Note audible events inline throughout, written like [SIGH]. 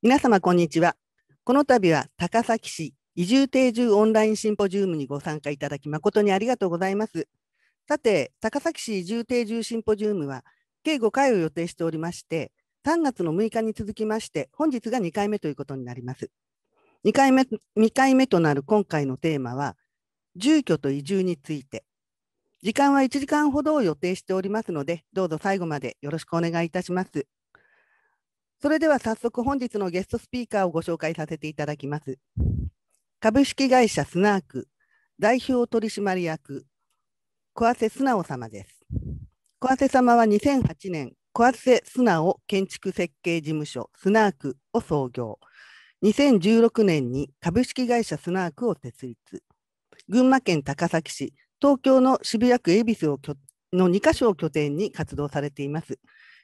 皆様こんにちは。この度は高崎市移住定住オンラインシンポジウムにご参加いただき誠にありがとうございます。さて、高崎市移住定住シンポジウムは計5回を予定しておりまして、3月の6日に続きまして、本日が2回目ということになります。2回目 ,2 回目となる今回のテーマは、住居と移住について。時間は1時間ほどを予定しておりますので、どうぞ最後までよろしくお願いいたします。それでは早速本日のゲストスピーカーをご紹介させていただきます。株式会社スナーク代表取締役小汗素直様です。小汗様は2008年小汗素直建築設計事務所スナークを創業。2016年に株式会社スナークを設立。群馬県高崎市、東京の渋谷区恵比寿をの2カ所を拠点に活動されています。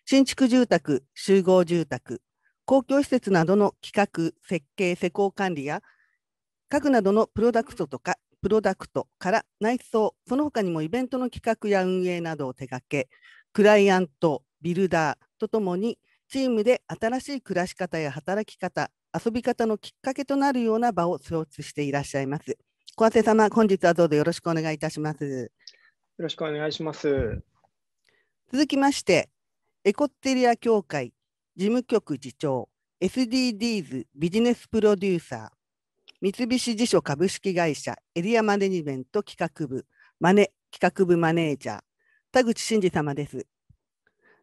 新築住宅、集合住宅、公共施設などの企画、設計、施工管理や、家具などのプロダクトとか、プロダクトから内装、その他にもイベントの企画や運営などを手掛け、クライアント、ビルダーとともに、チームで新しい暮らし方や働き方、遊び方のきっかけとなるような場を創出していらっしゃいます。小瀬様、本日はどうぞよろしくお願いいたします。よろしくお願いします。続きまして、エコッテリア協会事務局次長 SDGs ビジネスプロデューサー三菱辞書株式会社エリアマネジメント企画部マネ企画部マネージャー田口真嗣様です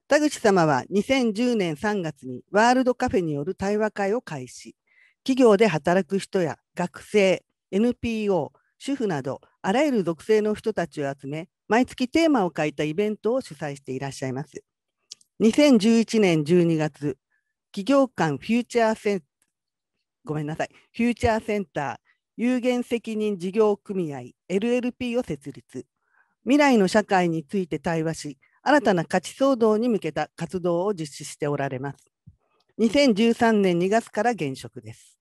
田口様は2010年3月にワールドカフェによる対話会を開始企業で働く人や学生 NPO 主婦などあらゆる属性の人たちを集め毎月テーマを書いたイベントを主催していらっしゃいます2011年12月、企業間フューチャーセンごめんなさい、フューチャーセンター有限責任事業組合 LLP を設立。未来の社会について対話し、新たな価値騒動に向けた活動を実施しておられます。2013年2月から現職です。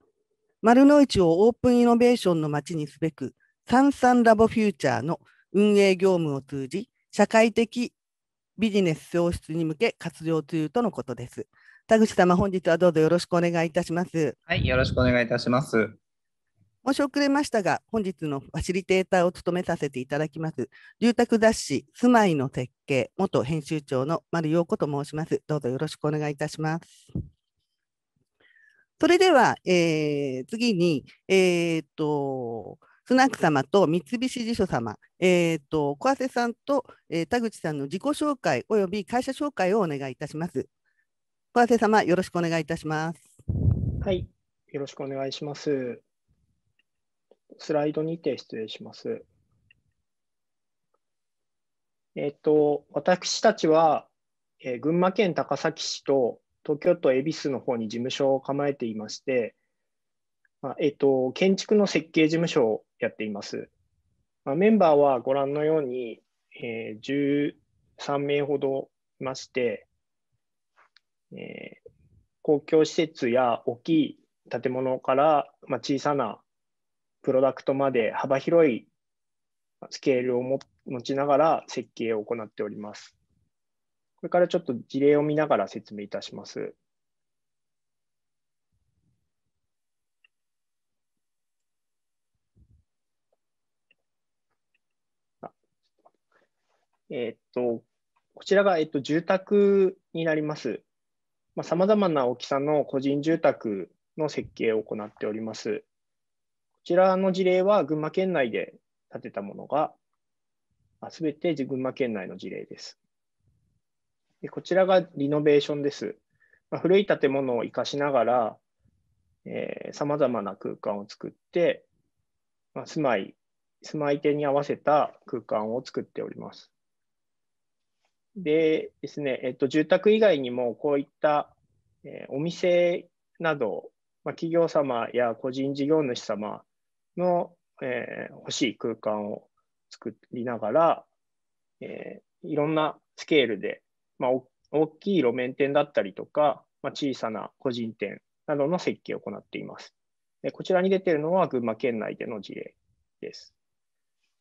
丸の内をオープンイノベーションの街にすべく、サンサンラボフューチャーの運営業務を通じ、社会的ビジネス創出に向け活用中とのことです。田口様、本日はどうぞよろしくお願いいたします。はい、よろしくお願いいたします。申し遅れましたが、本日のファシリテーターを務めさせていただきます、住宅雑誌、住まいの設計、元編集長の丸陽子と申します。どうぞよろしくお願いいたします。それでは、えー、次に、えー、っと、スナック様と三菱地所様、えーと、と小瀬さんと、えー、田口さんの自己紹介および会社紹介をお願いいたします。小瀬様、よろしくお願いいたします。はい、よろしくお願いします。スライドにて失礼します。えっ、ー、と、私たちは、えー、群馬県高崎市と東京都恵比寿の方に事務所を構えていまして、まあ、えっ、と、建築の設計事務所をやっています。まあ、メンバーはご覧のように、えー、13名ほどいまして、えー、公共施設や大きい建物から、まあ、小さなプロダクトまで幅広いスケールをも持ちながら設計を行っております。これからちょっと事例を見ながら説明いたします。えっと、こちらが、えっと、住宅になります。さまざ、あ、まな大きさの個人住宅の設計を行っております。こちらの事例は群馬県内で建てたものが、すべて群馬県内の事例です。でこちらがリノベーションです。まあ、古い建物を生かしながら、さまざまな空間を作って、まあ、住まい、住まい手に合わせた空間を作っております。でですね、えっと、住宅以外にもこういった、えお店など、ま企業様や個人事業主様の、えー、欲しい空間を作りながら、えー、いろんなスケールで、まあ、大きい路面店だったりとか、まあ、小さな個人店などの設計を行っています。こちらに出ているのは群馬県内での事例です。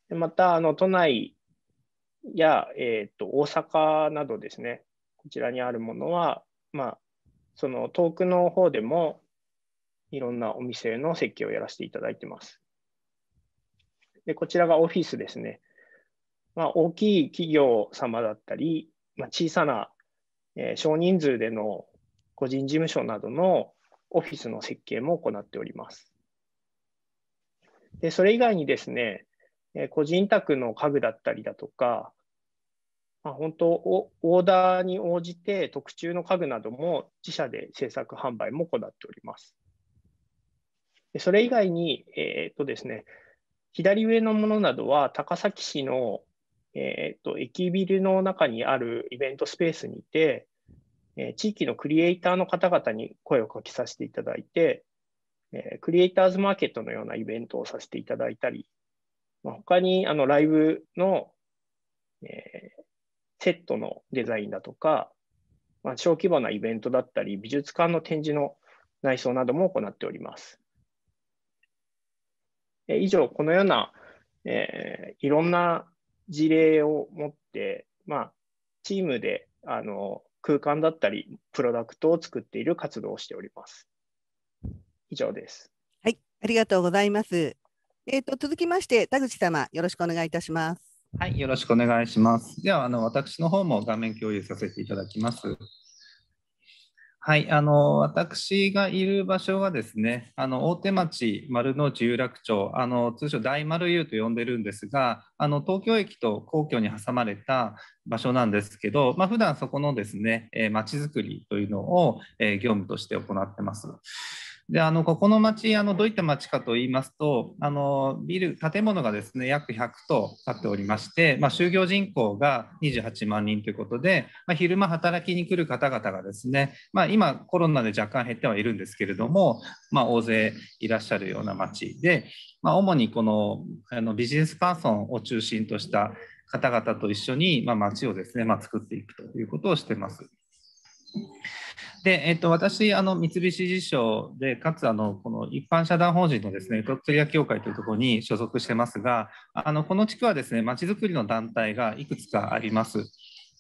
でまたあの都内や、えーと、大阪などですね、こちらにあるものは、まあ、その遠くの方でもいろんなお店の設計をやらせていただいてます。でこちらがオフィスですね。まあ、大きい企業様だったり、まあ、小さな、えー、少人数での個人事務所などのオフィスの設計も行っております。でそれ以外にですね、え個人宅の家具だったりだとか、まあ、本当オーダーに応じて特注の家具なども自社で制作販売も行っております。それ以外に、えーとですね、左上のものなどは高崎市の、えーと、と駅ビルの中にあるイベントスペースにいて、え地域のクリエイターの方々に声をかけさせていただいて、えクリエイターズマーケットのようなイベントをさせていただいたりまあ、他にあのライブの、えー、セットのデザインだとか、まあ、小規模なイベントだったり、美術館の展示の内装なども行っております。えー、以上、このような、えー、いろんな事例を持って、まあ、チームであの空間だったり、プロダクトを作っている活動をしております。以上です。はい、ありがとうございます。えっ、ー、と続きまして田口様よろしくお願いいたします。はい、よろしくお願いします。では、あの私の方も画面共有させていただきます。はい、あの私がいる場所はですね、あの大手町丸の内有楽町、あの通称大丸湯と呼んでるんですが、あの東京駅と皇居に挟まれた場所なんですけど、まあ普段そこのですね、ま、え、ち、づくりというのを、えー、業務として行ってます。であのここの町あのどういった町かと言いますとあのビル建物がですね約100棟建っておりまして、まあ、就業人口が28万人ということで、まあ、昼間働きに来る方々がですね、まあ、今コロナで若干減ってはいるんですけれども、ま大勢いらっしゃるような町で、ま主にこのあのビジネスパーソンを中心とした方々と一緒に、ま町をですね、ま作っていくということをしてます。で、えっと、私、あの、三菱地所で、かつ、あの、この一般社団法人のですね、鳥取屋協会というところに所属してますが、あの、この地区はですね、まちづくりの団体がいくつかあります。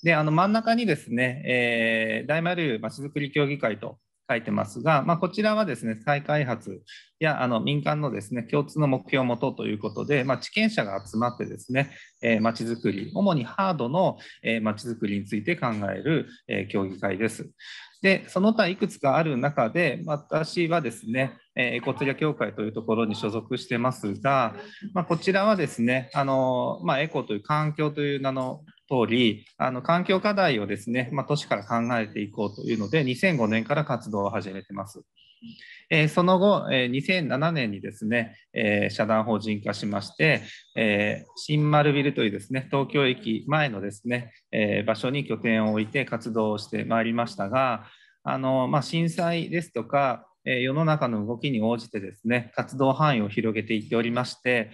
で、あの、真ん中にですね、えー、大丸まちづくり協議会と書いてますが、まあ、こちらはですね再開発やあの民間のですね共通の目標をもとということで、まあ、地権者が集まってですね、えまちづくり主にハードのまち、えー、づくりについて考える、えー、協議会です。でその他いくつかある中で私はですねえエコツリア協会というところに所属してますが、まあ、こちらはですねあの、まあ、エコという環境という名の通り、あの環境課題をですね、まあ、都市から考えていこうというので、2005年から活動を始めてます。えー、その後、えー、2007年にですね、えー、社団法人化しまして、えー、新丸ビルというですね、東京駅前のですね、え場所に拠点を置いて活動をしてまいりましたが、あのまあ、震災ですとか、え世の中の動きに応じてですね活動範囲を広げていっておりまして、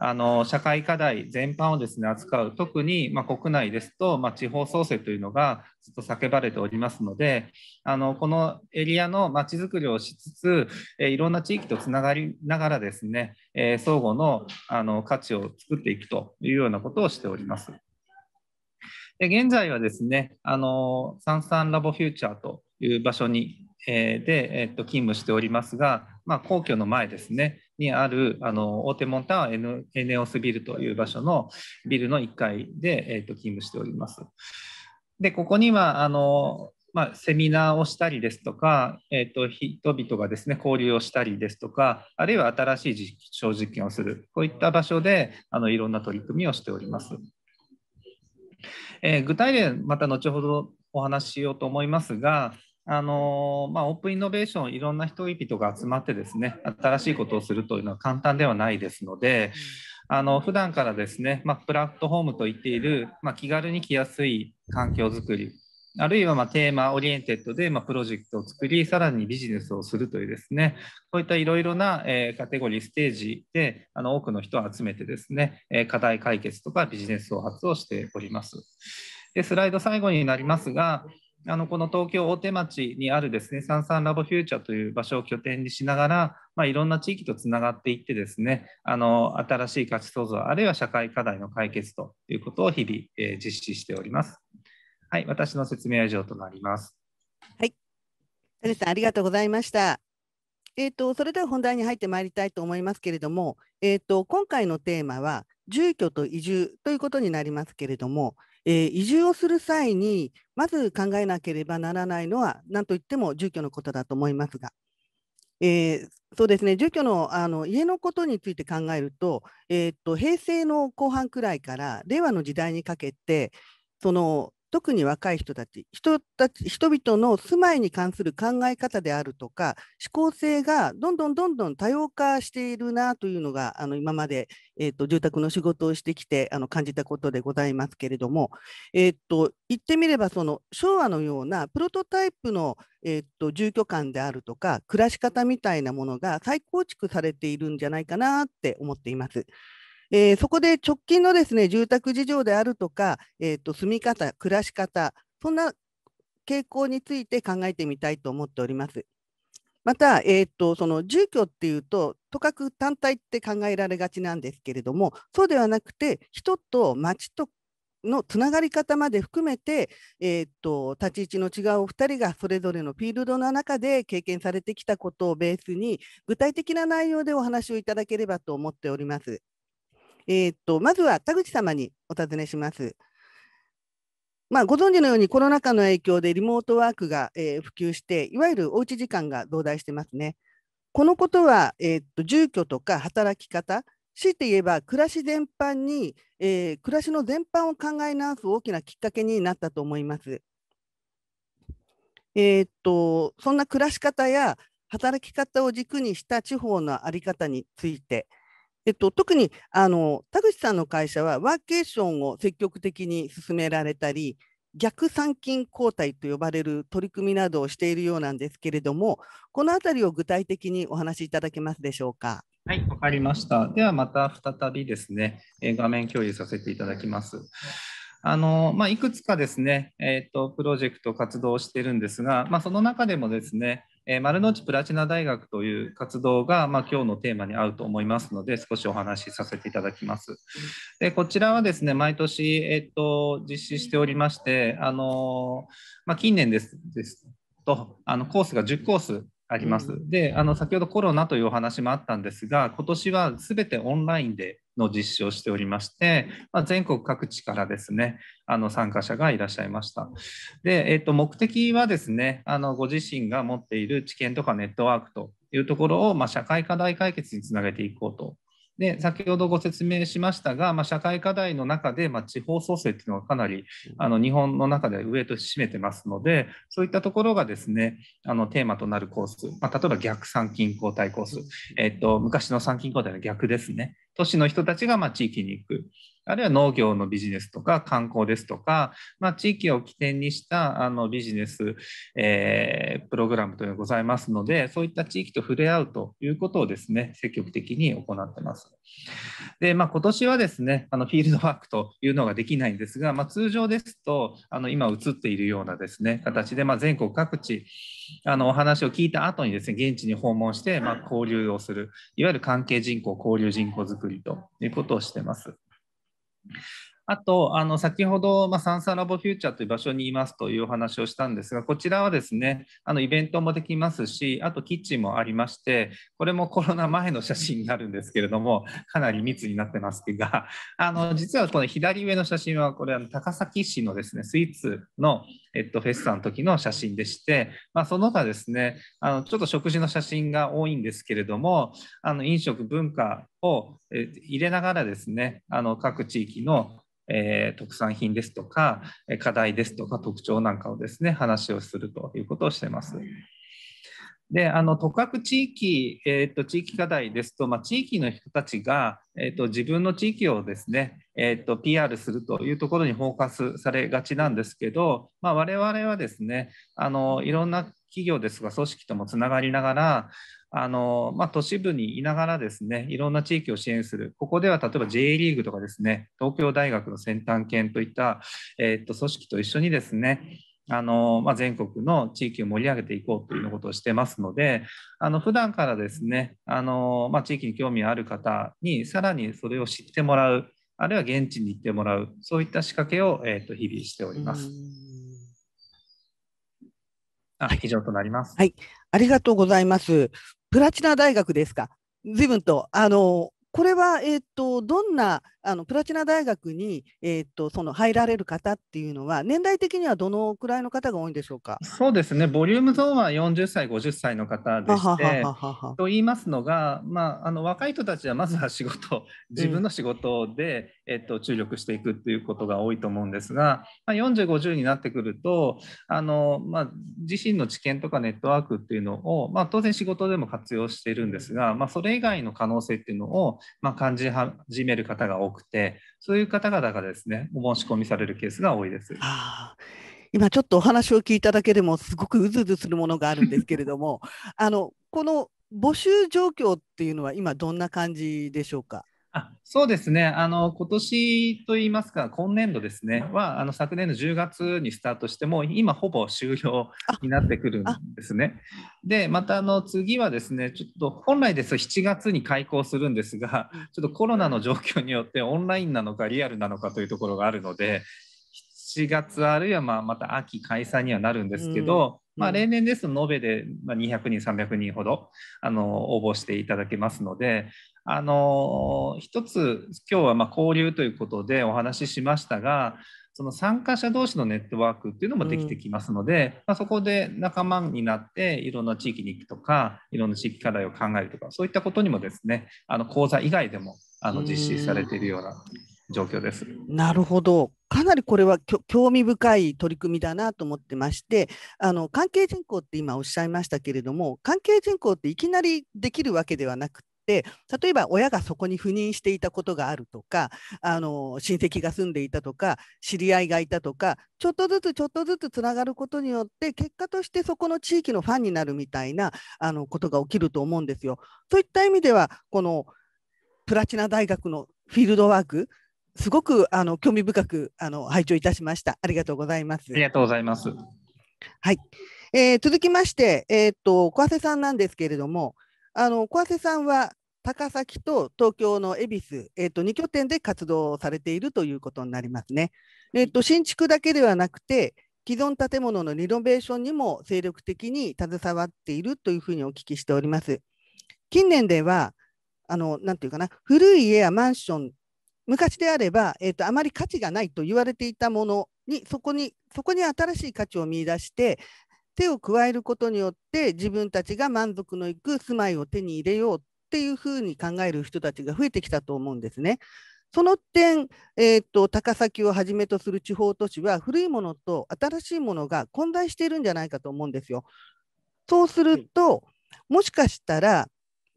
あの社会課題全般をですね扱う特にま国内ですとま地方創生というのがずっと叫ばれておりますのであのこのエリアのまちづくりをしつつえいろんな地域とつながりながらですねえ相互のあの価値を作っていくというようなことをしております。で現在はですねあのサンサンラボフューチャーという場所に、えで、えっと勤務しておりますがまあ、皇居の前ですね、にあるあの大手モンターン N エネオスビルという場所のビルの1階で、えー、と勤務しております。で、ここにはあの、まあ、セミナーをしたりですとか、えー、と人々がですね交流をしたりですとか、あるいは新しい実証実験をする、こういった場所であのいろんな取り組みをしております。えー、具体例、また後ほどお話ししようと思いますが、あのまあ、オープンイノベーションいろんな人々が集まってですね新しいことをするというのは簡単ではないですので、あの普段からですね、まあ、プラットフォームと言っている、まあ、気軽に来やすい環境づくりあるいはまテーマオリエンテッドでまプロジェクトを作りさらにビジネスをするというですねこういったいろいろなえカテゴリーステージであの多くの人を集めてですね課題解決とかビジネスを発をしております。でスライド最後になりますがあのこの東京大手町にあるですね、サンサンラボフューチャーという場所を拠点にしながら、まあ、いろんな地域とつながっていってですね、あの新しい価値創造、あるいは社会課題の解決ということを日々、えー、実施しております。はい、私の説明は以上となります。はい、谷さんありがとうございました。えーと、それでは本題に入ってまいりたいと思いますけれども、えーと今回のテーマは住居と移住ということになりますけれども、え移住をする際にまず考えなければならないのは何といっても住居のことだと思いますが、えー、そうですね住居のあの家のことについて考えると,、えー、っと平成の後半くらいから令和の時代にかけてその特に若い人たち人たち人々の住まいに関する考え方であるとか思考性がどんどんどんどん多様化しているなというのがあの今まで、えーと、住宅の仕事をしてきてあの感じたことでございますけれども、えーと、言ってみればその昭和のようなプロトタイプの、えーと、と住居観であるとか暮らし方みたいなものが再構築されているんじゃないかなって思っています。えー、そこで直近のですね住宅事情であるとか、えーと、住み方、暮らし方、そんな傾向について考えてみたいと思っております。また、えーと、その住居っていうと、とかく単体って考えられがちなんですけれども、そうではなくて、人と町とのつながり方まで含めて、えーと、立ち位置の違うお二人がそれぞれのフィールドの中で経験されてきたことをベースに具体的な内容でお話をいただければと思っております。えー、っとまずは田口様にお尋ねします。まあ、ご存知のようにコロナ禍の影響でリモートワークが、えー、普及していわゆるおうち時間が増大してますね。このことは、えー、っと住居とか働き方強いて言えば暮らし全般に、えー、暮らしの全般を考え直す大きなきっかけになったと思います。えー、っとそんな暮らし方や働き方を軸にした地方の在り方について、えっと、特にあの田口さんの会社はワーケーションを積極的に進められたり逆参勤交代と呼ばれる取り組みなどをしているようなんですけれどもこの辺りを具体的にお話しいただけますでしょうか。はい、わかりました。ではまた再びですね、画面共有させていただきます。あのまあ、いくつかですね、えーと、プロジェクト活動してるんですが、まあ、その中でもですね、え丸の内プラチナ大学という活動が、まあ、今日のテーマに合うと思いますので、少しお話しさせていただきます。でこちらはですね、毎年、えっと、実施しておりまして、あのまあ、近年ですですとあの、コースが10コースあります。で、あの先ほどコロナというお話もあったんですが、今年はすべてオンラインでの実施をしておりまして、まあ、全国各地からですね、あの参加者がいらっしゃいました。で、えー、と目的はですね、あのご自身が持っている知見とかネットワークというところを、まあ、社会課題解決につなげていこうとで先ほどご説明しましたが、まあ、社会課題の中で、まあ、地方創生というのがかなりあの日本の中で上と占めてますのでそういったところがですねあのテーマとなるコース、まあ、例えば逆参勤交代コース、えっと、昔の参勤交代の逆ですね都市の人たちがま地域に行く。あるいは農業のビジネスとか観光ですとか、まあ、地域を起点にしたあのビジネス、えー、プログラムというのがございますので、そういった地域と触れ合うということをですね、積極的に行ってます。で、まあ、今年はですねあのフィールドワークというのができないんですが、まあ、通常ですとあの今映っているようなですね形で、まあ、全国各地あのお話を聞いた後にですね現地に訪問して、ま交流をするいわゆる関係人口交流人口づくりということをしてます。あと、あの先ほど、まあ、サンサラボフューチャーという場所にいますというお話をしたんですが、こちらはですね、あのイベントもできますし、あとキッチンもありまして、これもコロナ前の写真になるんですけれども、かなり密になってますが、あの実はこの左上の写真は、これ、高崎市のですねスイーツのえっと、フェスタの時の写真でして、まあ、その他ですねあのちょっと食事の写真が多いんですけれどもあの飲食文化を入れながらですねあの各地域のえー、特産品ですとか課題ですとか特徴なんかをですね話をするということをしてます。であの都各地域、えーと、地域課題ですと、まあ、地域の人たちが、えーと、自分の地域をですね、えーと、と PR するというところにフォーカスされがちなんですけど、まあ、我々はですねあのいろんな企業ですが組織ともつながりながらあの、まあ、都市部にいながらですねいろんな地域を支援するここでは例えば J リーグとかですね東京大学の先端研といった、えー、と組織と一緒にですねあのまあ、全国の地域を盛り上げていこうということをしてますのであの普段からですねあの、まあ、地域に興味ある方にさらにそれを知ってもらうあるいは現地に行ってもらうそういった仕掛けを、えーと日々しております。あ以上となります、はい、ありがとうございます。プラチナ大学ですか随分とあのこれは、えーと、どんなあのプラチナ大学に、えーと、その入られる方っていうのは、年代的にはどのくらいの方が多いんでしょうかそうですね、ボリュームゾーンは40歳、50歳の方でして、と言いますのが、まあ、あの若い人たちはまずは仕事、自分の仕事で、うん、えーと、と注力していくっていうことが多いと思うんですが、まあ、40、50になってくると、あのまあ、自身の知見とかネットワークっていうのを、まあ、当然仕事でも活用しているんですが、まあ、それ以外の可能性っていうのを、まあ、感じ始める方が多くて、そういう方々がですね、お申し込みされるケースが多いです。あ今ちょっとお話を聞いただけでもすごくうずうずするものがあるんですけれども [LAUGHS] あのこの募集状況っていうのは今どんな感じでしょうかあそうですね、あの今年といいますか、今年度ですね、はあの昨年の10月にスタートして、も今、ほぼ終了になってくるんですね。で、またあの次はですね、ちょっと本来ですと7月に開校するんですが、ちょっとコロナの状況によって、オンラインなのか、リアルなのかというところがあるので、7月あるいはまあまた秋開催にはなるんですけど、うん、まあ、例年ですと延べで200人300人ほどあの応募していただけますのであの一つ今日はま交流ということでお話ししましたがその参加者同士のネットワークっていうのもできてきますので、うん、まあ、そこで仲間になっていろんな地域に行くとかいろんな地域課題を考えるとかそういったことにもですねあの講座以外でもあの実施されているような状況です。なるほど。かなりこれは興味深い取り組みだなと思ってましてあの関係人口って今おっしゃいましたけれども関係人口っていきなりできるわけではなくて。例えば親がそこに赴任していたことがあるとかあの親戚が住んでいたとか知り合いがいたとかちょっとずつちょっとずつつながることによって結果としてそこの地域のファンになるみたいなあのことが起きると思うんですよ。そういった意味ではこのプラチナ大学のフィールドワークすごくあの興味深くあの拝聴いたしました。ありがとうございます。ありがとうございます。はい。えー、続きまして、えー、っと小瀬さんなんですけれども、あの小瀬さんは高崎と東京の恵比寿、えー、っと2拠点で活動されているということになりますね。えー、っと新築だけではなくて、既存建物のリノベーションにも精力的に携わっているというふうにお聞きしております。近年ではあのなていうかな古い家やマンション昔であれば、えーと、あまり価値がないと言われていたものにそこにそこに新しい価値を見いだして手を加えることによって自分たちが満足のいく住まいを手に入れようっていうふうに考える人たちが増えてきたと思うんですね。その点、えーと高崎をはじめとする地方都市は古いものと新しいものが混在しているんじゃないかと思うんですよ。そうすると、もしかしたら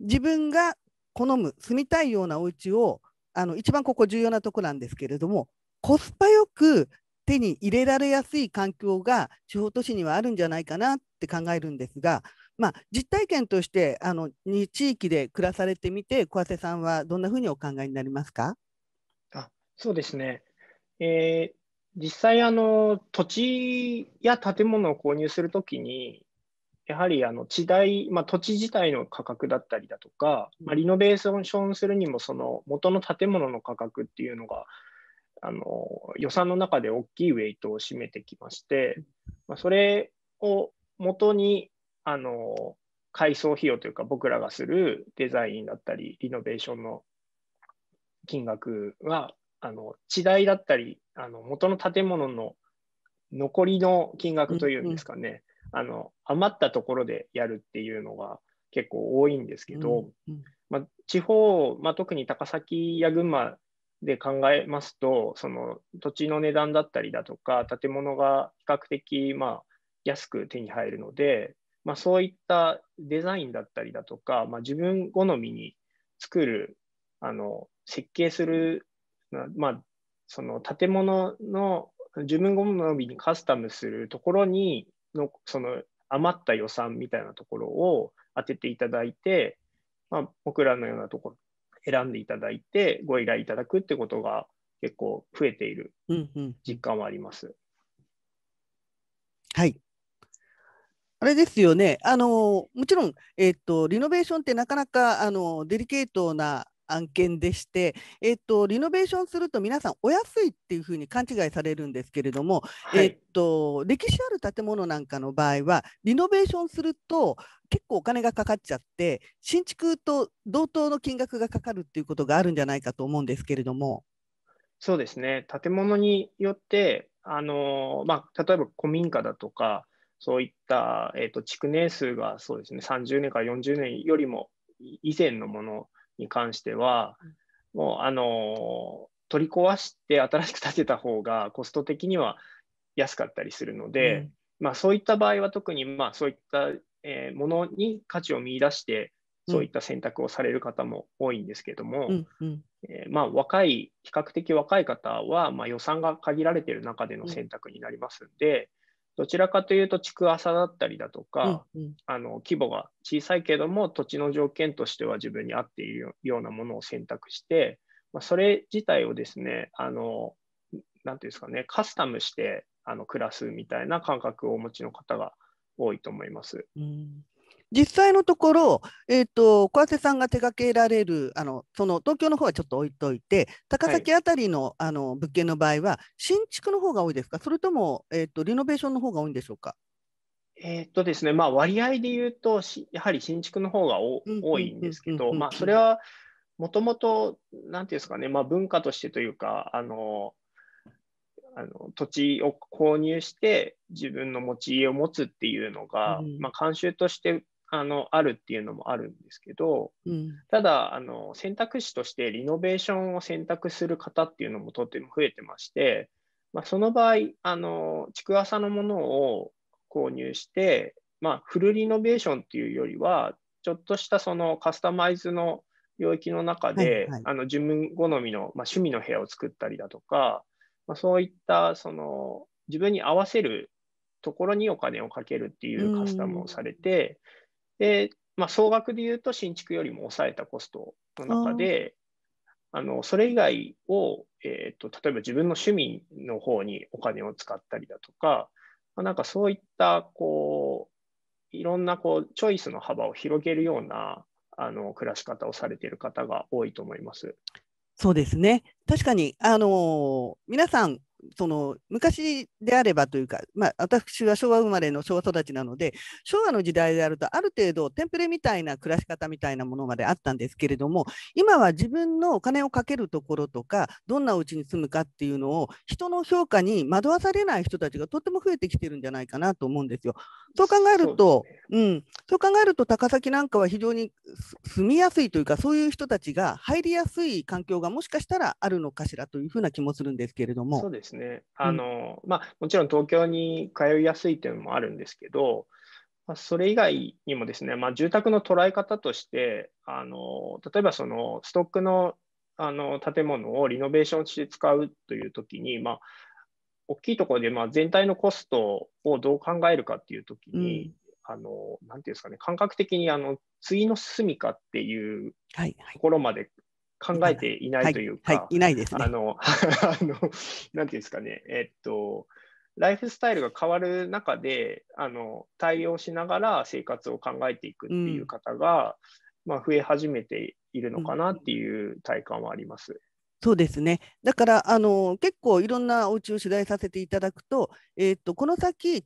自分が好む住みたいようなお家をあの一番ここ重要なとこなんですけれどもコスパよく手に入れられやすい環境が地方都市にはあるんじゃないかなって考えるんですが、まあ、実体験としてあの2地域で暮らされてみて小瀬さんはどんなふうにお考えになりますかあそうですね、えー、実際あの土地や建物を購入するときにやはりあの地代、まあ、土地自体の価格だったりだとか、まあ、リノベーションするにもその元の建物の価格っていうのがあの予算の中で大きいウェイトを占めてきまして、まあ、それを元にあの改装費用というか僕らがするデザインだったりリノベーションの金額はあの地代だったりあの元の建物の残りの金額というんですかね、あの余ったところでやるっていうのが結構多いんですけど、うんうん、まあ、地方、まあ、特に高崎や群馬で考えますとその土地の値段だったりだとか建物が比較的まあ安く手に入るので、まあ、そういったデザインだったりだとか、まあ、自分好みに作るあの設計する、まあ、その建物の自分好みにカスタムするところにのその余った予算みたいなところを当てていただいて、まあ、僕らのようなところ選んでいただいてご依頼いただくってことが結構増えている実感はあります。うんうん、はいあれですよねあのもちろん、えーとリノベーションってなかなかあのデリケートな案件でして、えっと、リノベーションすると皆さんお安いっていうふうに勘違いされるんですけれども、はい、えっと、歴史ある建物なんかの場合はリノベーションすると結構お金がかかっちゃって新築と同等の金額がかかるっていうことがあるんじゃないかと思うんですけれども。そうですね建物によってあの、まあ、例えば古民家だとかそういった、えーと、と築年数がそうです、ね、30年から40年よりも以前のものに関しては、もうあの取り壊して新しく建てた方がコスト的には安かったりするので、うん、まあ、そういった場合は特にまあそういった、えものに価値を見いだしてそういった選択をされる方も多いんですけども、えまあ、若い比較的若い方はま予算が限られている中での選択になりますんで、どちらかというと築浅だったりだとか、うんうん、あの規模が小さいけども土地の条件としては自分に合っているようなものを選択して、まあ、それ自体をですねあのなんていうんですかねカスタムしてあの暮らすみたいな感覚をお持ちの方が多いと思います。うん実際のところ、えーと、小瀬さんが手掛けられるあのその東京の方はちょっと置いといて高崎辺りのはい、あの物件の場合は新築の方が多いですかそれとも、えーと、リノベーションの方が多いんでしょうかえー、っとですねまあ、割合で言うとやはり新築の方が多いんですけど、まあ、それはもともと何ていうんですかね、まあ、文化としてというかあのあの土地を購入して自分の持ち家を持つっていうのが、うん、まあ、慣習としてあのあるっていうのもあるんですけど、うん、ただあの選択肢としてリノベーションを選択する方っていうのもとても増えてまして、まあ、その場合あの築浅のものを購入して、まあ、フルリノベーションっていうよりはちょっとしたそのカスタマイズの領域の中で、はいはい、あの自分好みの、まあ、趣味の部屋を作ったりだとか、まあ、そういったその自分に合わせるところにお金をかけるっていうカスタムをされて、うんで、まあ、総額で言うと新築よりも抑えたコストの中で、あのそれ以外を、えーと、と例えば自分の趣味の方にお金を使ったりだとか、まあ、なんかそういったこういろんなこうチョイスの幅を広げるようなあの暮らし方をされている方が多いと思います。そうですね確かに、あのー、皆さんその昔であればというか、まあ、私は昭和生まれの昭和育ちなので昭和の時代であるとある程度テンプレみたいな暮らし方みたいなものまであったんですけれども今は自分のお金をかけるところとかどんなお家に住むかっていうのを人の評価に惑わされない人たちがとても増えてきてるんじゃないかなと思うんですよ。そう考えるとう、ね、うん、そう考えると高崎なんかは非常に住みやすいというかそういう人たちが入りやすい環境がもしかしたらあるのかしらというふうな気もするんですけれども。そうですですね。あの、うん、まあ、もちろん東京に通いやすいというのもあるんですけど、まあ、それ以外にもですね、まあ、住宅の捉え方として、あの例えばそのストックのあの建物をリノベーションして使うという時に、まあ、大きいところでまあ全体のコストをどう考えるかっていう時に、うん、あのなていうんですかね、感覚的にあの次の住みかっていうところまで考えていないというか、はいはい、いないです、ね、あの、[LAUGHS] あの、なんていうんですかね、えっと、ライフスタイルが変わる中で、あの、対応しながら生活を考えていくっていう方が、うん、まあ、増え始めているのかなっていう体感はあります。うん、そうですねだからあの結構いろんなお家を取材させていただくと,、えーと、とこの先違う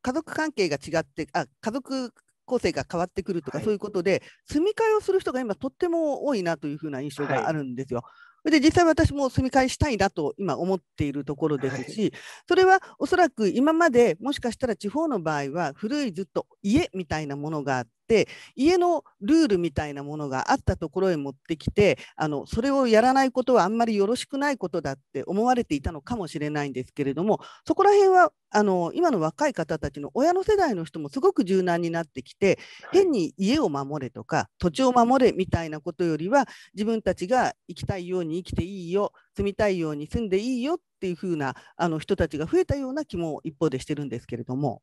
家族関係が違ってあ家族構成が変わってくるとか、そういうことで、住み替えをする人が今、とっても多いなというふうな印象があるんですよ。で実際私も住み替えしたいなと今思っているところですし、はい、それはおそらく今までもしかしたら地方の場合は古いずっと家みたいなものがあって家のルールみたいなものがあったところへ持ってきてあのそれをやらないことはあんまりよろしくないことだって思われていたのかもしれないんですけれどもそこら辺はあの今の若い方たちの親の世代の人もすごく柔軟になってきて変に家を守れとか土地を守れみたいなことよりは自分たちが生きたいように生きていいよ住みたいように住んでいいよっていう風なあの人たちが増えたような気も一方でしてるんですけれども。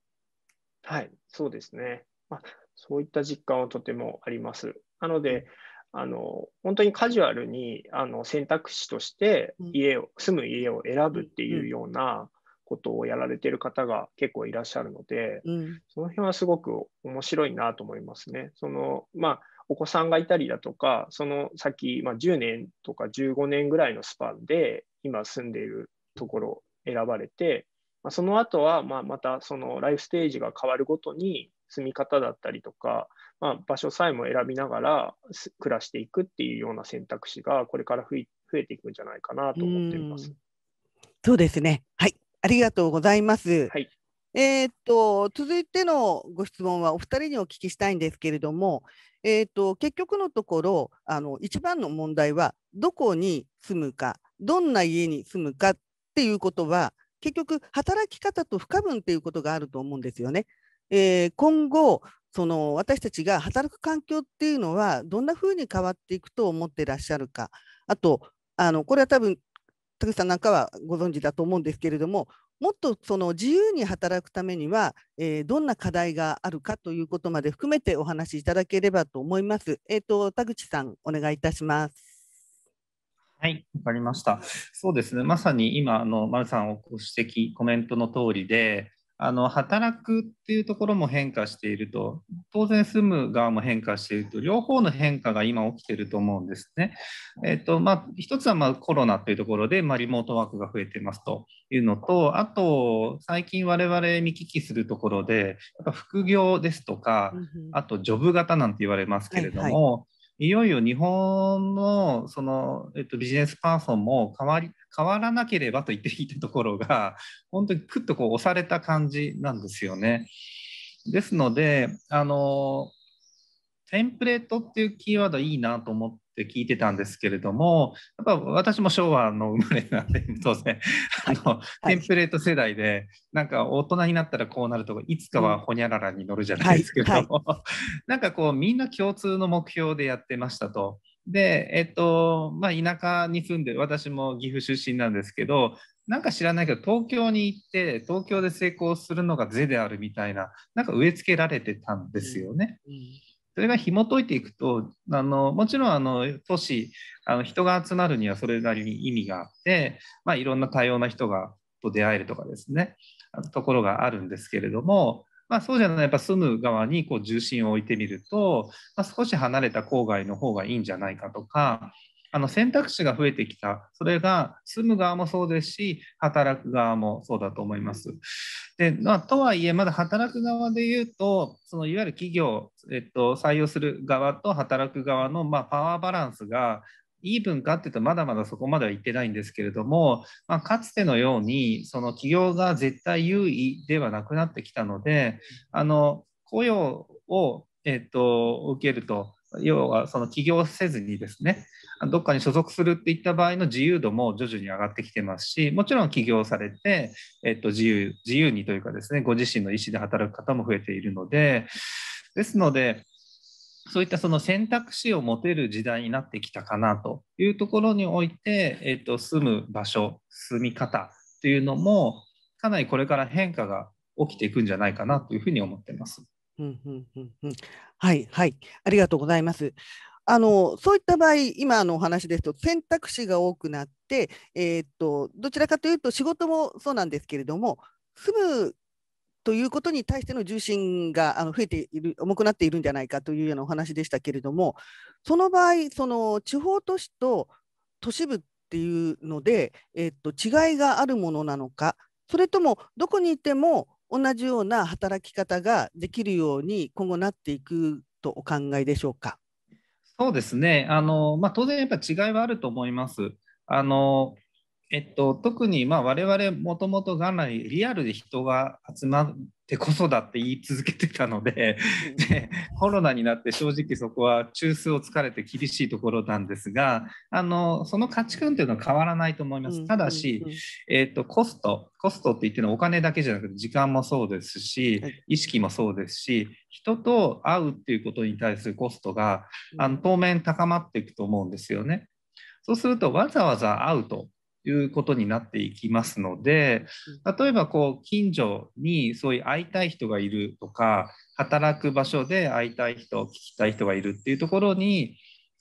はい、そうですね。まあ、そういった実感はとてもあります。なので、あの本当にカジュアルにあの選択肢として家を、住む家を選ぶっていうようなことをやられてる方が結構いらっしゃるので、うん、その辺はすごく面白いなと思いますね。そのまあ、お子さんがいたりだとかその先、まあ、10年とか15年ぐらいのスパンで今住んでいるところ選ばれて、まあ、その後はまあまたそのライフステージが変わるごとに住み方だったりとか、まあ、場所さえも選びながら暮らしていくっていうような選択肢がこれから増えていくんじゃないかなと思っています。うそうですね。はい、ありがとうございます。はい、えー、っと続いてのご質問はお二人にお聞きしたいんですけれども、えー、っと結局のところあの一番の問題はどこに住むか、どんな家に住むかっていうことは結局働き方と不可分っていうことがあると思うんですよね。えー、今後その私たちが働く環境っていうのはどんなふうに変わっていくと思っていらっしゃるかあとあのこれは多分武さんなんかはご存知だと思うんですけれどももっとその自由に働くためには、えー、どんな課題があるかということまで含めてお話しいただければと思います。えーと、田口さんお願いいたします。はい、わかりました。そうですね、まさに今あの丸さんをご指摘、コメントの通りで、あの働くっていうところも変化していると当然住む側も変化していると両方の変化が今起きてると思うんですね。えっとまあ、一つはまコロナというところで、まあ、リモートワークが増えてますというのとあと最近我々見聞きするところでやっぱ副業ですとかあとジョブ型なんて言われますけれども。はいはいいよいよ日本のその、えっと、ビジネスパーソンも変わり変わらなければと言っていたところが [LAUGHS] 本当にクッとこう押された感じなんですよね。ですのであのテンプレートっていうキーワードいいなと思って聞いてたんですけれどもやっぱ私も昭和の生まれなんで [LAUGHS] 当然あの、はい、テンプレート世代でなんか大人になったらこうなるとかいつかはほにゃららに乗るじゃないですけども、うんはいはい、[LAUGHS] なんかこうみんな共通の目標でやってましたと。で、えっと、まあ、田舎に住んでる、私も岐阜出身なんですけど、なんか知らないけど、東京に行って、東京で成功するのが是であるみたいな、なんか植え付けられてたんですよね。うんうんそれが紐解いていくとあのもちろんあの都市あの人が集まるにはそれなりに意味があって、まあ、いろんな多様な人がと出会えるとかですねところがあるんですけれどもまあ、そうじゃないやっぱ住む側にこう重心を置いてみると、まあ、少し離れた郊外の方がいいんじゃないかとかあの選択肢が増えてきた、それが住む側もそうですし、働く側もそうだと思います。でまあ、とはいえ、まだ働く側でいうと、そのいわゆる企業、えっと、採用する側と働く側の、まあ、パワーバランスがいい文化っていうとまだまだそこまでは行ってないんですけれども、まあ、かつてのようにその企業が絶対優位ではなくなってきたのであの雇用を、えっと、受けると要はその起業せずにですねどっかに所属するっていった場合の自由度も徐々に上がってきてますしもちろん起業されて、えっと、自由自由にというかですねご自身の意思で働く方も増えているのでですのでそういったその選択肢を持てる時代になってきたかなというところにおいて、えっと、住む場所住み方というのもかなりこれから変化が起きていくんじゃないかなというふうに思ってます。うんうんうんうん、はいはいありがとうございます。あのそういった場合、今のお話ですと、選択肢が多くなって、えー、っと、どちらかというと、仕事もそうなんですけれども、住むということに対しての重心があの増えている重くなっているんじゃないかというようなお話でしたけれどもその場合その地方都市と都市部っていうので、えっと、違いがあるものなのかそれともどこにいても同じような働き方ができるように今後なっていくとお考えでしょうか。そうですねあの、まあ、当然やっぱ違いはあると思います。あのえっと、特にまあ我々もともと元来リアルで人が集まってこそだって言い続けてたのででコロナになって正直そこは中枢をかれて厳しいところなんですがあのその価値観というのは変わらないと思います。ただし、えっと、コストコストって言ってるのはお金だけじゃなくて時間もそうですし意識もそうですし人と会うっていうことに対するコストがあの当面高まっていくと思うんですよね。そうするとわざわざ会うということになっていきますので例えばこう近所にそういう会いたい人がいるとか働く場所で会いたい人聞きたい人がいるっていうところに、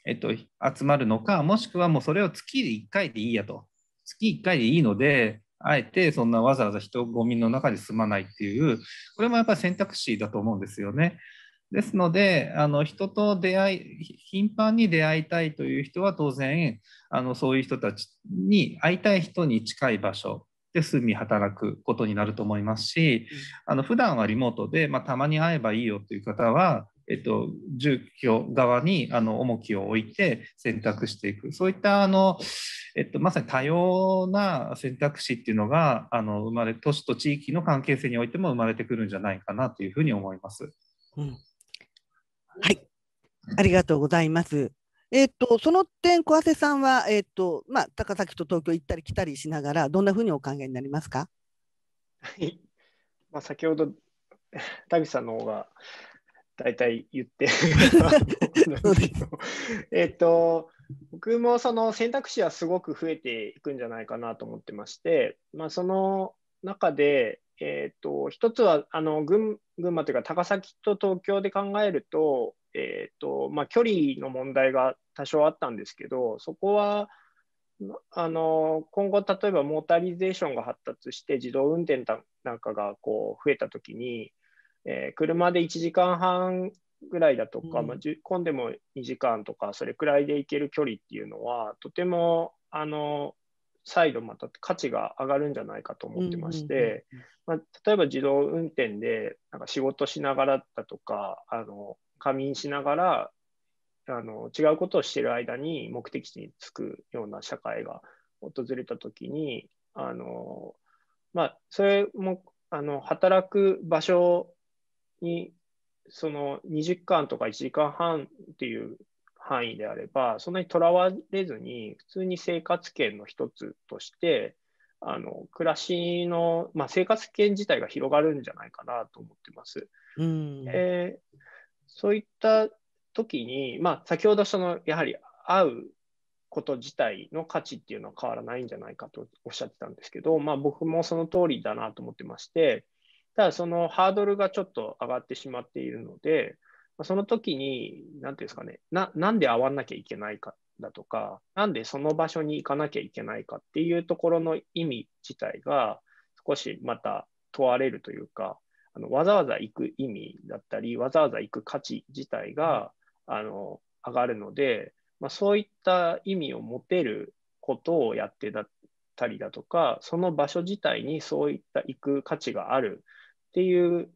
えっと、集まるのかもしくはもうそれを月で1回でいいやと月1回でいいのであえてそんなわざわざ人混みの中で住まないっていうこれもやっぱり選択肢だと思うんですよね。ですのであの人と出会い頻繁に出会いたいという人は当然あのそういう人たちに会いたい人に近い場所で住み働くことになると思いますし、あの普段はリモートで、まあ、たまに会えばいいよという方は、えっと、住居側にあの重きを置いて選択していくそういったあの、えっと、まさに多様な選択肢っていうのがあの生まれ都市と地域の関係性においても生まれてくるんじゃないかなというふうに思います。うんはい。ありがとうございます。えーと、その点、小瀬さんは、えーとまあ、高崎と東京行ったり来たりしながら、どんなふうにお考えになりますか、はいまあ、先ほど、田口さんの方が大体言って [LAUGHS] [LAUGHS] えっと、僕もその選択肢はすごく増えていくんじゃないかなと思ってまして、まあ、その中で、えー、と、一つは、あの、群群馬というか、高崎と東京で考えると、えー、と、まあ、距離の問題が多少あったんですけど、そこは、あの、今後、例えばモータリゼーションが発達して、自動運転なんかがこう増えた時に、えー、車で1時間半ぐらいだとか、うん、まあ、混んでも2時間とか、それくらいで行ける距離っていうのは、とても、あの、再度また価値が上がるんじゃないかと思ってまして、まあ、例えば自動運転でなんか仕事しながらだとかあの仮眠しながらあの違うことをしてる間に目的地に着くような社会が訪れた時にあの、まあ、それもあの働く場所にその2時間とか1時間半っていう範囲であれば、そんなにとらわれずに、普通に生活圏の一つとして、あの暮らしの、まあ、生活圏自体が広がるんじゃないかなと思ってます。うんえー、そういった時に、まあ、先ほどそのやはり会うこと自体の価値っていうのは変わらないんじゃないかとおっしゃってたんですけど、まあ、僕もその通りだなと思ってましてただそのハードルがちょっと上がってしまっているのでその時に、なんていうんですかね、な、なんで会わなきゃいけないかだとか、なんでその場所に行かなきゃいけないかっていうところの意味自体が、少しまた問われるというか、あのわざわざ行く意味だったり、わざわざ行く価値自体が、あの、上がるので、まあ、そういった意味を持てることをやってだたりだとか、その場所自体にそういった行く価値があるっていう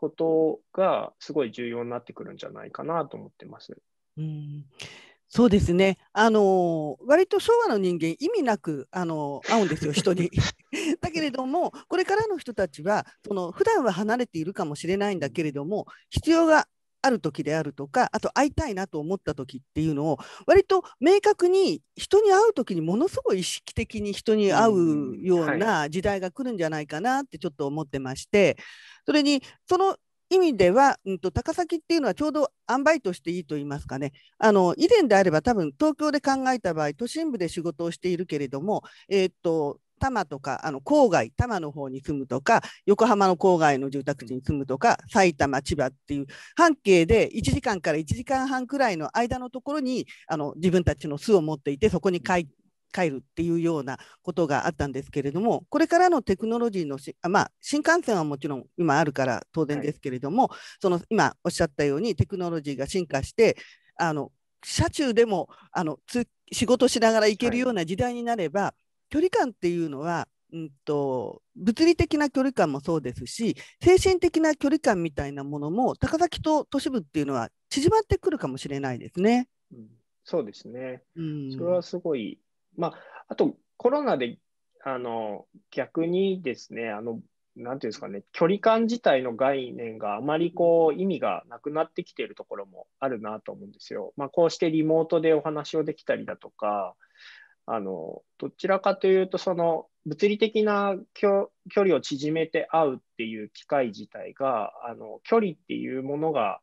ことがすごい重要になってくるんじゃないかなと思ってます。うんそうですね。あのー、割と昭和の人間意味なくあのー、会うんですよ [LAUGHS] 人に。だけれどもこれからの人たちはその普段は離れているかもしれないんだけれども必要がある時であるとかあと会いたいなと思った時っていうのを割と明確に人に会う時にものすごい意識的に人に会うような時代が来るんじゃないかなってちょっと思ってましてそれにその意味では、うんと、高崎っていうのはちょうど塩梅としていいと言いますかねあの以前であれば多分東京で考えた場合都心部で仕事をしているけれども、えー、っと多摩とかあの郊外多摩の方に住むとか横浜の郊外の住宅地に住むとか埼玉千葉っていう半径で1時間から1時間半くらいの間のところにあの自分たちの巣を持っていてそこに帰るっていうようなことがあったんですけれどもこれからのテクノロジーのし、まあ、新幹線はもちろん今あるから当然ですけれども、はい、その今おっしゃったようにテクノロジーが進化してあの車中でもあの仕事しながら行けるような時代になれば、はい距離感っていうのは、うんと、物理的な距離感もそうですし精神的な距離感みたいなものも高崎と都市部っていうのは縮まってくるかもしれないですね。うん、そうですね、うん、それはすごい、まあ、あとコロナであの逆にですねあのなんていうんですかね距離感自体の概念があまりこう意味がなくなってきているところもあるなと思うんですよ。まあ、こうしてリモートでお話をできたりだとかあの、どちらかというと、その、物理的な距離を縮めて会うっていう機会自体が、あの、距離っていうものが、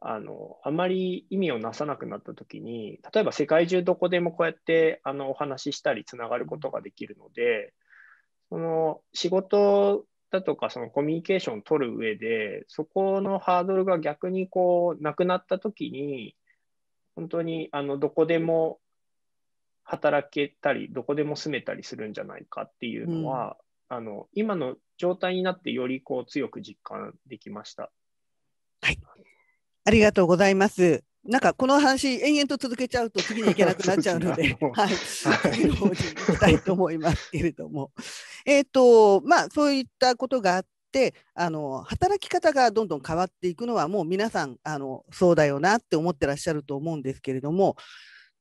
あの、あまり意味をなさなくなった時に、例えば世界中どこでもこうやって、あの、お話ししたり、つながることができるので、その、仕事だとか、そのコミュニケーションを取る上で、そこのハードルが逆にこう、なくなった時に、本当にあのどこでも働けたり、どこでも住めたりするんじゃないかっていうのは、うん、あの今の状態になってよりこう強く実感できました。はい、ありがとうございます。なんかこの話、延々と続けちゃうと次に行けなくなっちゃうので、[LAUGHS] はい、次の方に行きたいと思いますけれども、[LAUGHS] えっと、まあ、そういったことがあって、あの働き方がどんどん変わっていくのは、もう皆さんあの、そうだよなって思ってらっしゃると思うんですけれども、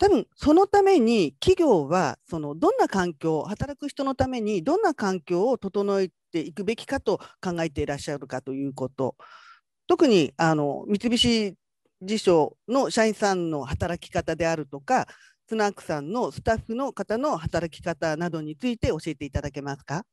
多分そのために企業はそのどんな環境働く人のためにどんな環境を整えていくべきかと考えていらっしゃるかということ特にあの三菱地所の社員さんの働き方であるとかスナックさんのスタッフの方の働き方などについて教えていただけますか。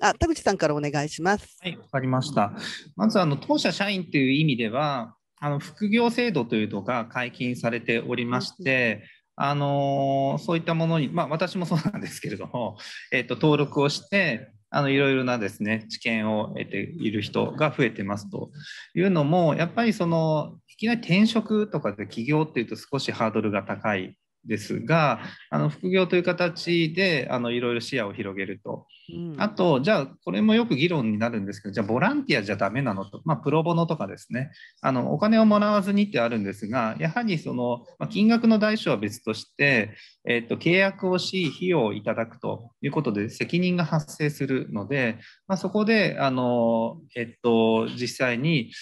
あ田口さんからお願いします。はい、わかりました。まずあの当社社員という意味では、あの副業制度というのが解禁されておりまして、うんあのそういったものに、まあ、私もそうなんですけれども、[LAUGHS] えー、と登録をしてあのいろいろなですね知見を得ている人が増えてますというのもやっぱりそのいきなり転職とかで起業っていうと少しハードルが高いですがあの副業という形であのいろいろ視野を広げると、うん、あとじゃあこれもよく議論になるんですけどじゃあボランティアじゃダメなのと、まあ、プロボノとかですねあのお金をもらわずにってあるんですがやはりその、まあ、金額の代償は別として、えっと、契約をし費用をいただくということで責任が発生するので、まあ、そこであの、えっと、実際に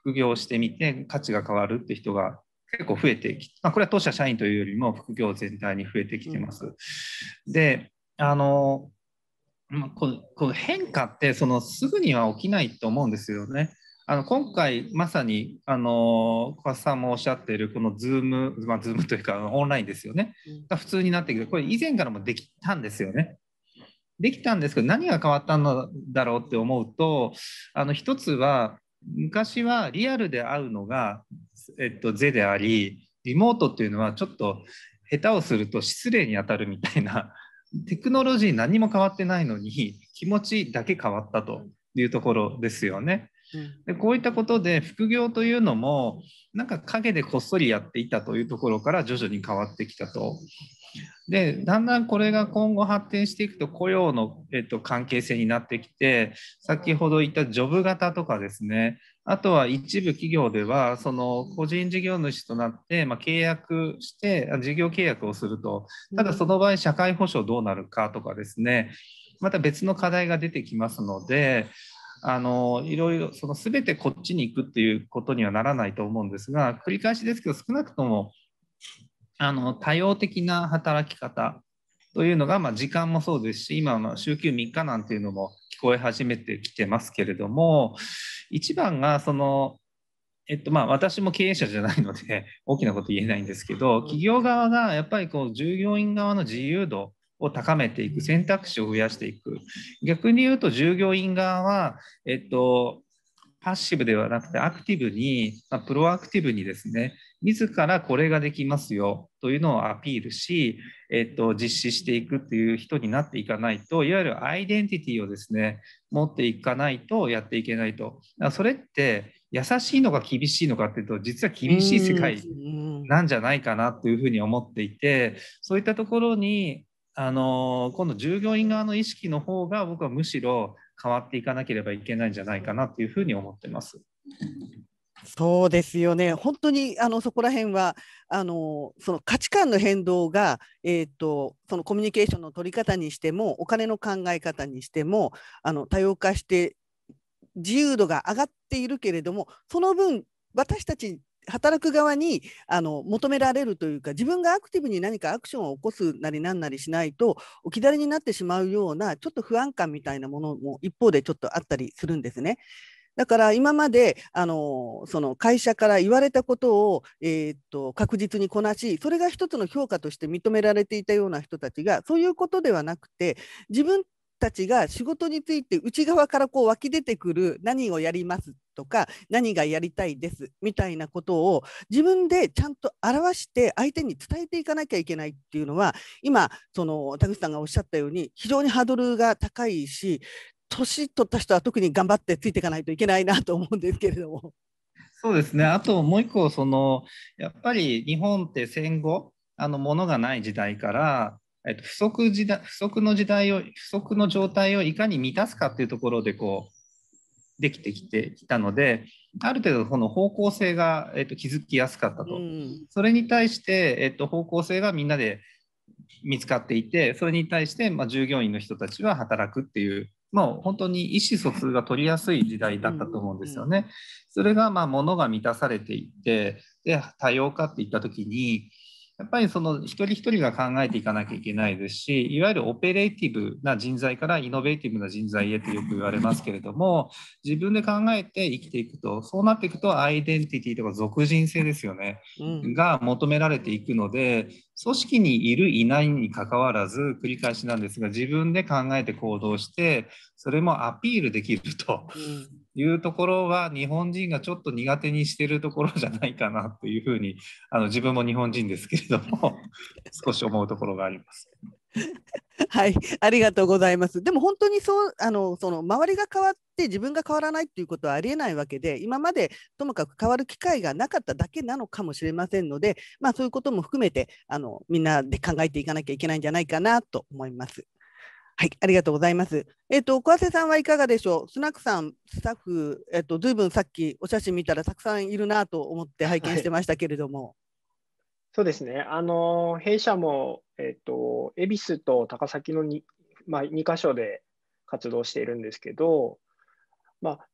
副業してみて価値が変わるって人が結構増えてきて、まあ、これは当社社員というよりも副業全体に増えてきてます。であのまあ、ここ変化ってそのすぐには起きないと思うんですよね。あの今回まさにあの小橋さんもおっしゃっているこの Zoom、まあ、Zoom というかオンラインですよねが普通になってくるこれ以前からもできたんですよね。できたんですけど何が変わったのだろうって思うとあの一つは昔はリアルで会うのがえっと、是でありリモートっていうのはちょっと下手をすると失礼に当たるみたいなテクノロジー何も変わってないのに気持ちだけ変わったというところですよね。でこういったことで副業というのもなんか陰でこっそりやっていたというところから徐々に変わってきたと。でだんだんこれが今後発展していくと雇用の、えっと、関係性になってきて先ほど言ったジョブ型とかですねあとは一部企業では、その個人事業主となって、まあ、契約して、事業契約をすると、ただその場合、社会保障どうなるかとかですね、また別の課題が出てきますので、あのいろいろその全てこっちに行くっていうことにはならないと思うんですが繰り返しですけど少なくともあの多様的な働き方というのが、まあ、時間もそうですし今の週休3日なんていうのもこえ始めてきてますけれども一番がその、えっとまあ、私も経営者じゃないので [LAUGHS] 大きなこと言えないんですけど企業側がやっぱりこう従業員側の自由度を高めていく選択肢を増やしていく逆に言うと従業員側は、えっと、パッシブではなくてアクティブに、まあ、プロアクティブにですね自らこれができますよというのをアピールし、えっと、実施していくっていう人になっていかないといわゆるアイデンティティをですね持っていかないとやっていけないとそれって優しいのか厳しいのかっていうと実は厳しい世界なんじゃないかなというふうに思っていてそういったところにあの今度従業員側の意識の方が僕はむしろ変わっていかなければいけないんじゃないかなというふうに思ってます。そうですよね本当にあのそこら辺はあのその価値観の変動が、えーと、とそのコミュニケーションの取り方にしてもお金の考え方にしてもあの多様化して自由度が上がっているけれどもその分私たち働く側にあの求められるというか自分がアクティブに何かアクションを起こすなりなんなりしないと置き去りになってしまうようなちょっと不安感みたいなものも一方でちょっとあったりするんですね。だから今まであのその会社から言われたことを、えー、っと確実にこなしそれが一つの評価として認められていたような人たちがそういうことではなくて自分たちが仕事について内側からこう湧き出てくる何をやりますとか何がやりたいですみたいなことを自分でちゃんと表して相手に伝えていかなきゃいけないっていうのは今その田口さんがおっしゃったように非常にハードルが高いし年取った人は特に頑張ってついていかないといけないなと思うんですけれども。そうですねあともう一個そのやっぱり日本って戦後あの物がない時代からえっと、不足時代不足の時代を不足の状態をいかに満たすかっていうところでこうできてきてきたのである程度この方向性が、えっと、気づきやすかったと、うん、それに対して、えっと、方向性がみんなで見つかっていてそれに対して、まあ、従業員の人たちは働くっていうまあ、本当に意思疎通が取りやすい時代だったと思うんですよね。それがまあ物が満たされていってで多様化っていった時にやっぱりその一人一人が考えていかなきゃいけないですし、いわゆるオペレーティブな人材からイノベーティブな人材へとよく言われますけれども、自分で考えて生きていくと、そうなっていくとアイデンティティとか属人性ですよね、が求められていくので、組織にいる、いないにかかわらず、繰り返しなんですが、自分で考えて行動して、それもアピールできると。いうところは日本人がちょっと苦手にしてるところじゃないかなというふうにあの自分も日本人ですけれども [LAUGHS] 少し思うところがあります。はい、ありがとうございます。でも本当にそうあのその周りが変わって自分が変わらないということはありえないわけで、今までともかく変わる機会がなかっただけなのかもしれませんので、まあ、そういうことも含めてあのみんなで考えていかなきゃいけないんじゃないかなと思います。はい、ありがとうございます。えっ、ー、と、小瀬さんはいかがでしょう。スナックさん、スタッフ、えっ、ー、と、ずいぶんさっきお写真見たらたくさんいるなと思って拝見してましたけれども。はい、そうですね。あの、弊社も、えっ、ー、と、恵比寿と高崎のに、まあ、二箇所で活動しているんですけど。まあ、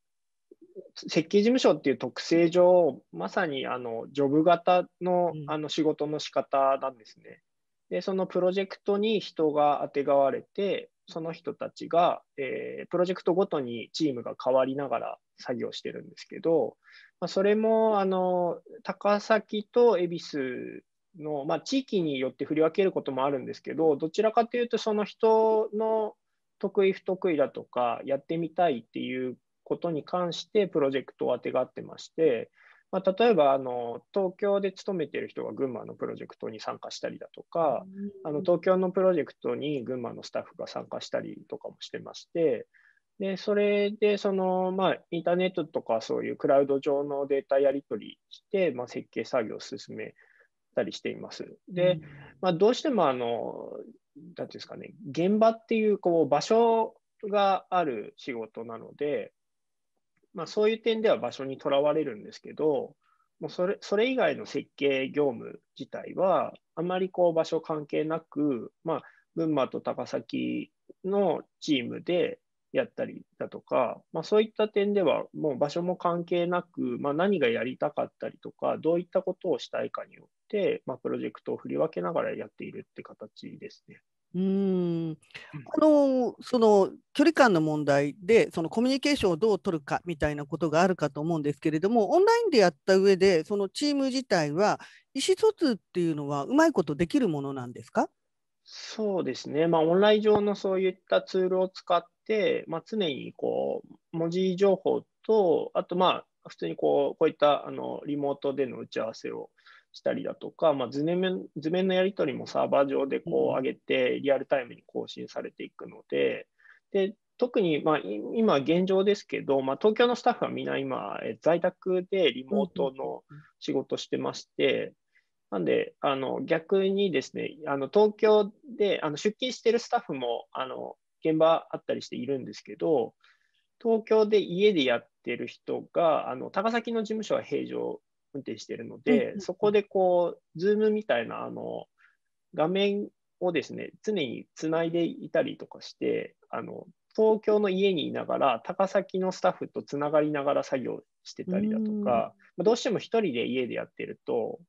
設計事務所っていう特性上、まさにあのジョブ型の,、あの仕事の仕方なんですね。で、そのプロジェクトに人があてがわれて、その人たちが、えー、プロジェクトごとにチームが変わりながら作業してるんですけど、まあ、それもあの高崎と恵比寿の、まあ、地域によって振り分けることもあるんですけどどちらかというとその人の得意不得意だとかやってみたいっていうことに関してプロジェクトをあてがってましてまあ、例えばあの東京で勤めている人が群馬のプロジェクトに参加したりだとか、あの東京のプロジェクトに群馬のスタッフが参加したりとかもしてまして、でそれでその、まあ、インターネットとかそういうクラウド上のデータやり取りして、まあ、設計作業を進めたりしています。で、まあ、どうしてもあの何ていうんですかね現場っていうこう場所がある仕事なので、まあ、そういう点では場所にとらわれるんですけど、もうそれそれ以外の設計業務自体は、あまりこう場所関係なく、まあ、群馬と高崎のチームでやったりだとか、まあ、そういった点では、もう場所も関係なく、まあ、何がやりたかったりとか、どういったことをしたいかによって、まあ、プロジェクトを振り分けながらやっているって形ですね。うんこのその距離感の問題でそのコミュニケーションをどう取るかみたいなことがあるかと思うんですけれどもオンラインでやった上でそのチーム自体は意思疎通っていうのはうまいことできるものなんですかそうですね、まあ、オンライン上のそういったツールを使って、まあ、常にこう文字情報とあとまあ普通にこうこういったあのリモートでの打ち合わせをしたりだとか、まあ、図面図面のやり取りもサーバー上でこう上げて、リアルタイムに更新されていくので、で特に、まあ、今、現状ですけど、まあ、東京のスタッフはみんな今、在宅でリモートの仕事してまして、なんで、あの逆にですね、あの東京であの出勤してるスタッフもあの現場あったりしているんですけど、東京で家でやってる人が、あの高崎の事務所は平常運転してるので、そこでこう、ズームみたいなあの画面をですね、常につないでいたりとかして、あの東京の家にいながら、高崎のスタッフとつながりながら作業してたりだとか、うどうしても1人で家でやってると、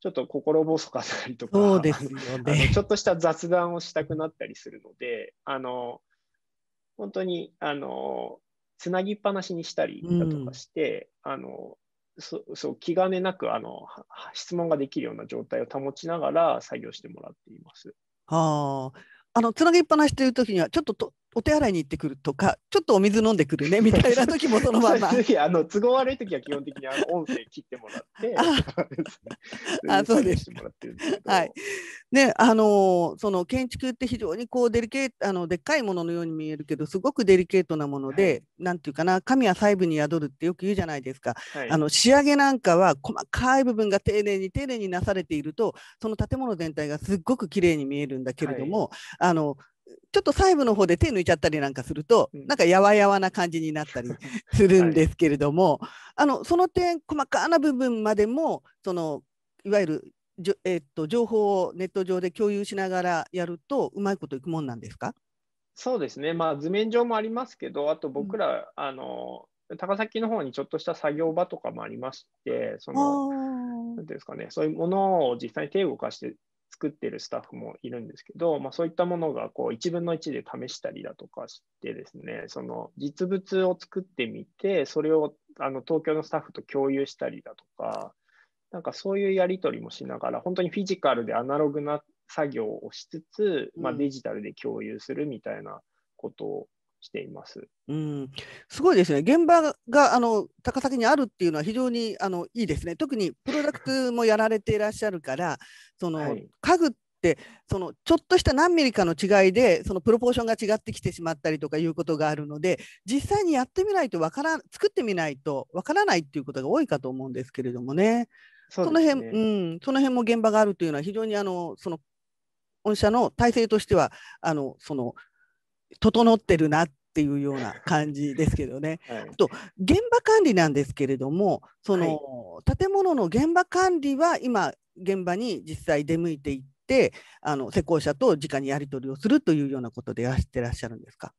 ちょっと心細かったりとか、そうですね、ちょっとした雑談をしたくなったりするので、あの本当にあのつなぎっぱなしにしたりだとかして、うん、あのそそう気兼ねなくあの質問ができるような状態を保ちながら作業してもらっています。ああのつなぎっぱなしという時にはちょっととお手洗いに行ってくるとか、ちょっとお水飲んでくるねみたいな時もそのまま。[LAUGHS] あの都合悪い時は基本的にあの音声切ってもらって、あ [LAUGHS] あそうです。はい。ね、あのー、その建築って非常にこうデリケートあのでっかいもののように見えるけど、すごくデリケートなもので、はい、なんていうかな、神は細部に宿るってよく言うじゃないですか。はい、あの仕上げなんかは細かい部分が丁寧に丁寧になされていると、その建物全体がすっごく綺麗に見えるんだけれども、はい、あのちょっと細部の方で手抜いちゃったりなんかすると、なんかやわやわな感じになったり [LAUGHS] するんですけれども、はい、あのその点細かな部分までもそのいわゆるじょ、えー、っと情報をネット上で共有しながらやるとうまいこといくもんなんですかそうですね、まあ、図面上もありますけどあと僕ら、うん、あの高崎の方にちょっとした作業場とかもありましてそのなんていうんですかねそういうものを実際に手を動かして作ってるスタッフもいるんですけど、まあ、そういったものがこう1分の1で試したりだとかしてですね、その実物を作ってみて、それをあの東京のスタッフと共有したりだとか、なんかそういうやり取りもしながら、本当にフィジカルでアナログな作業をしつつ、まあ、デジタルで共有するみたいなことをしています。うん、すごいですね。現場があの高崎にあるっていうのは非常にあのいいですね。特にプロダクトもやられていらっしゃるから、[LAUGHS] その、はい、家具ってそのちょっとした何ミリかの違いでそのプロポーションが違ってきてしまったりとかいうことがあるので、実際にやってみないとわから作ってみないとわからないっていうことが多いかと思うんですけれどもね。そ、ね、の辺、うん、その辺も現場があるというのは非常にあのその御社の体制としてはあのその整ってるなっていうような感じですけどね。[LAUGHS] はい、と現場管理なんですけれどもその、はい、建物の現場管理は今現場に実際出向いていってあの施工者と直にやり取りをするというようなことでやってらっしゃるんですか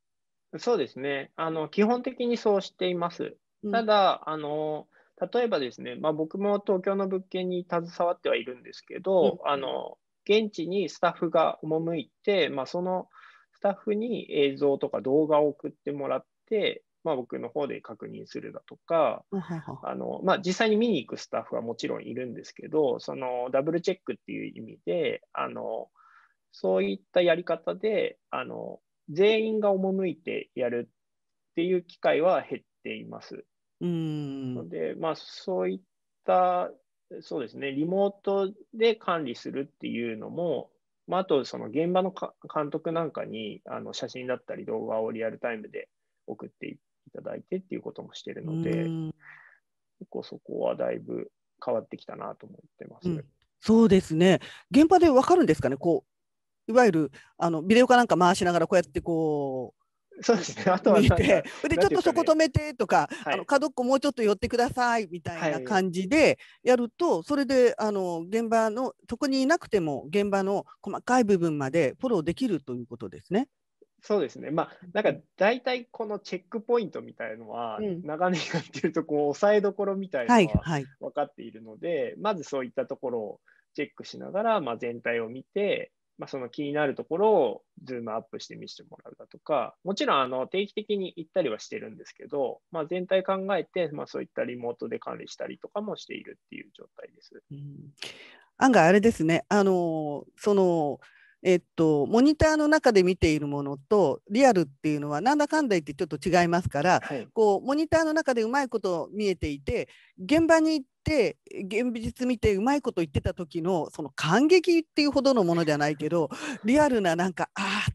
そうですねあの基本的にそうしています。うん、ただあの例えばですね、まあ、僕も東京の物件に携わってはいるんですけど、うん、あの現地にスタッフが赴いて、まあ、そのタッフに映像とか動画を送ってもらって、まあ、僕の方で確認するだとか、あのまあ、実際に見に行くスタッフはもちろんいるんですけど、そのダブルチェックっていう意味で、あのそういったやり方であの、全員が赴いてやるっていう機会は減っています。うんので、まあ、そういった、そうですね、リモートで管理するっていうのも、まあ、あと、その現場の監督なんかにあの写真だったり動画をリアルタイムで送っていただいてっていうこともしてるので、結構そこはだいぶ変わってきたなと思ってます、うん、そうですね、現場で分かるんですかね、こういわゆるあのビデオかなんか回しながら、こうやってこうそうですね。あとは見て、で、ちょっとそこ止めてとか、あの角っこもうちょっと寄ってくださいみたいな感じでやると、それであの現場のそこにいなくても現場の細かい部分までフォローできるということですね。そうですね。まあ、なんか大体このチェックポイントみたいのは、長年やってるとこう抑えどころみたいなのは分かっているので、まずそういったところをチェックしながら、まあ、全体を見て、まあ、その気になるところをズームアップして見せてもらうだとか、もちろんあの定期的に行ったりはしてるんですけど、まあ、全体考えて、まあ、そういったリモートで管理したりとかもしているっていう状態です。うん、案外あれですね、あのそのえっと、モニターの中で見ているものとリアルっていうのはなんだかんだ言ってちょっと違いますから、はい、こうモニターの中でうまいこと見えていて現場に行って現実見てうまいこと言ってた時のその感激っていうほどのものじゃないけどリアルななんかああ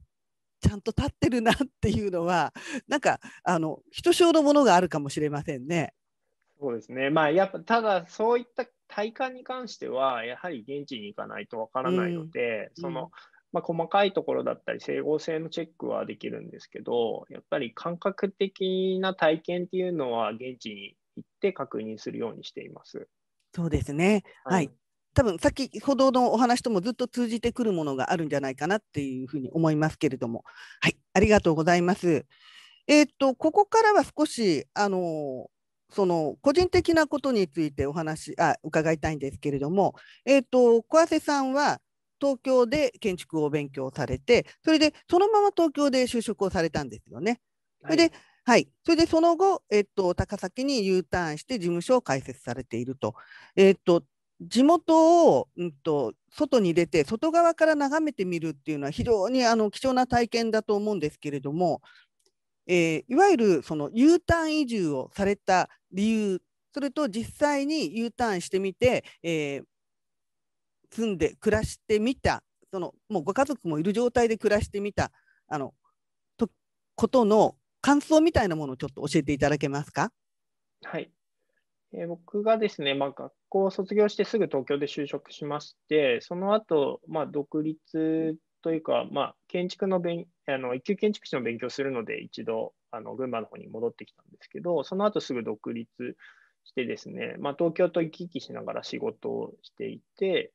ちゃんと立ってるなっていうのはなんかあのひとしおのものがあるかもしれませんね。そうですね、まあ、やっぱただそういった体感に関してはやはり現地に行かないとわからないので、うん、そのまあ、細かいところだったり整合性のチェックはできるんですけどやっぱり感覚的な体験っていうのは現地に行って確認するようにしています。そうですね、はい、はい、多分先ほどのお話ともずっと通じてくるものがあるんじゃないかなっていうふうに思いますけれども、はい、ありがとうございます。えー、っとここからは少しあのその個人的なことについてお話あ伺いたいんですけれども、えーと、と小瀬さんは東京で建築を勉強されて、それでそのまま東京で就職をされたんですよね。それで、はい、はい、それでその後、えっと、高崎に U ターンして事務所を開設されていると。えっと地元を、うんと、外に出て外側から眺めてみるっていうのは非常にあの貴重な体験だと思うんですけれども、えー、いわゆるその U ターン移住をされた理由それと実際に U ターンしてみて、えー、住んで暮らしてみたそのもうご家族もいる状態で暮らしてみたあのとことの感想みたいなものをちょっと教えていただけますか。はい、えー、僕がですね、まあ、学校を卒業してすぐ東京で就職しまして、その後、まあ独立というか、まあ、建築の勉あの一級建築士の勉強するので、一度あの群馬の方に戻ってきたんですけど、その後すぐ独立してですね、まあ、東京と行き来しながら仕事をしていて、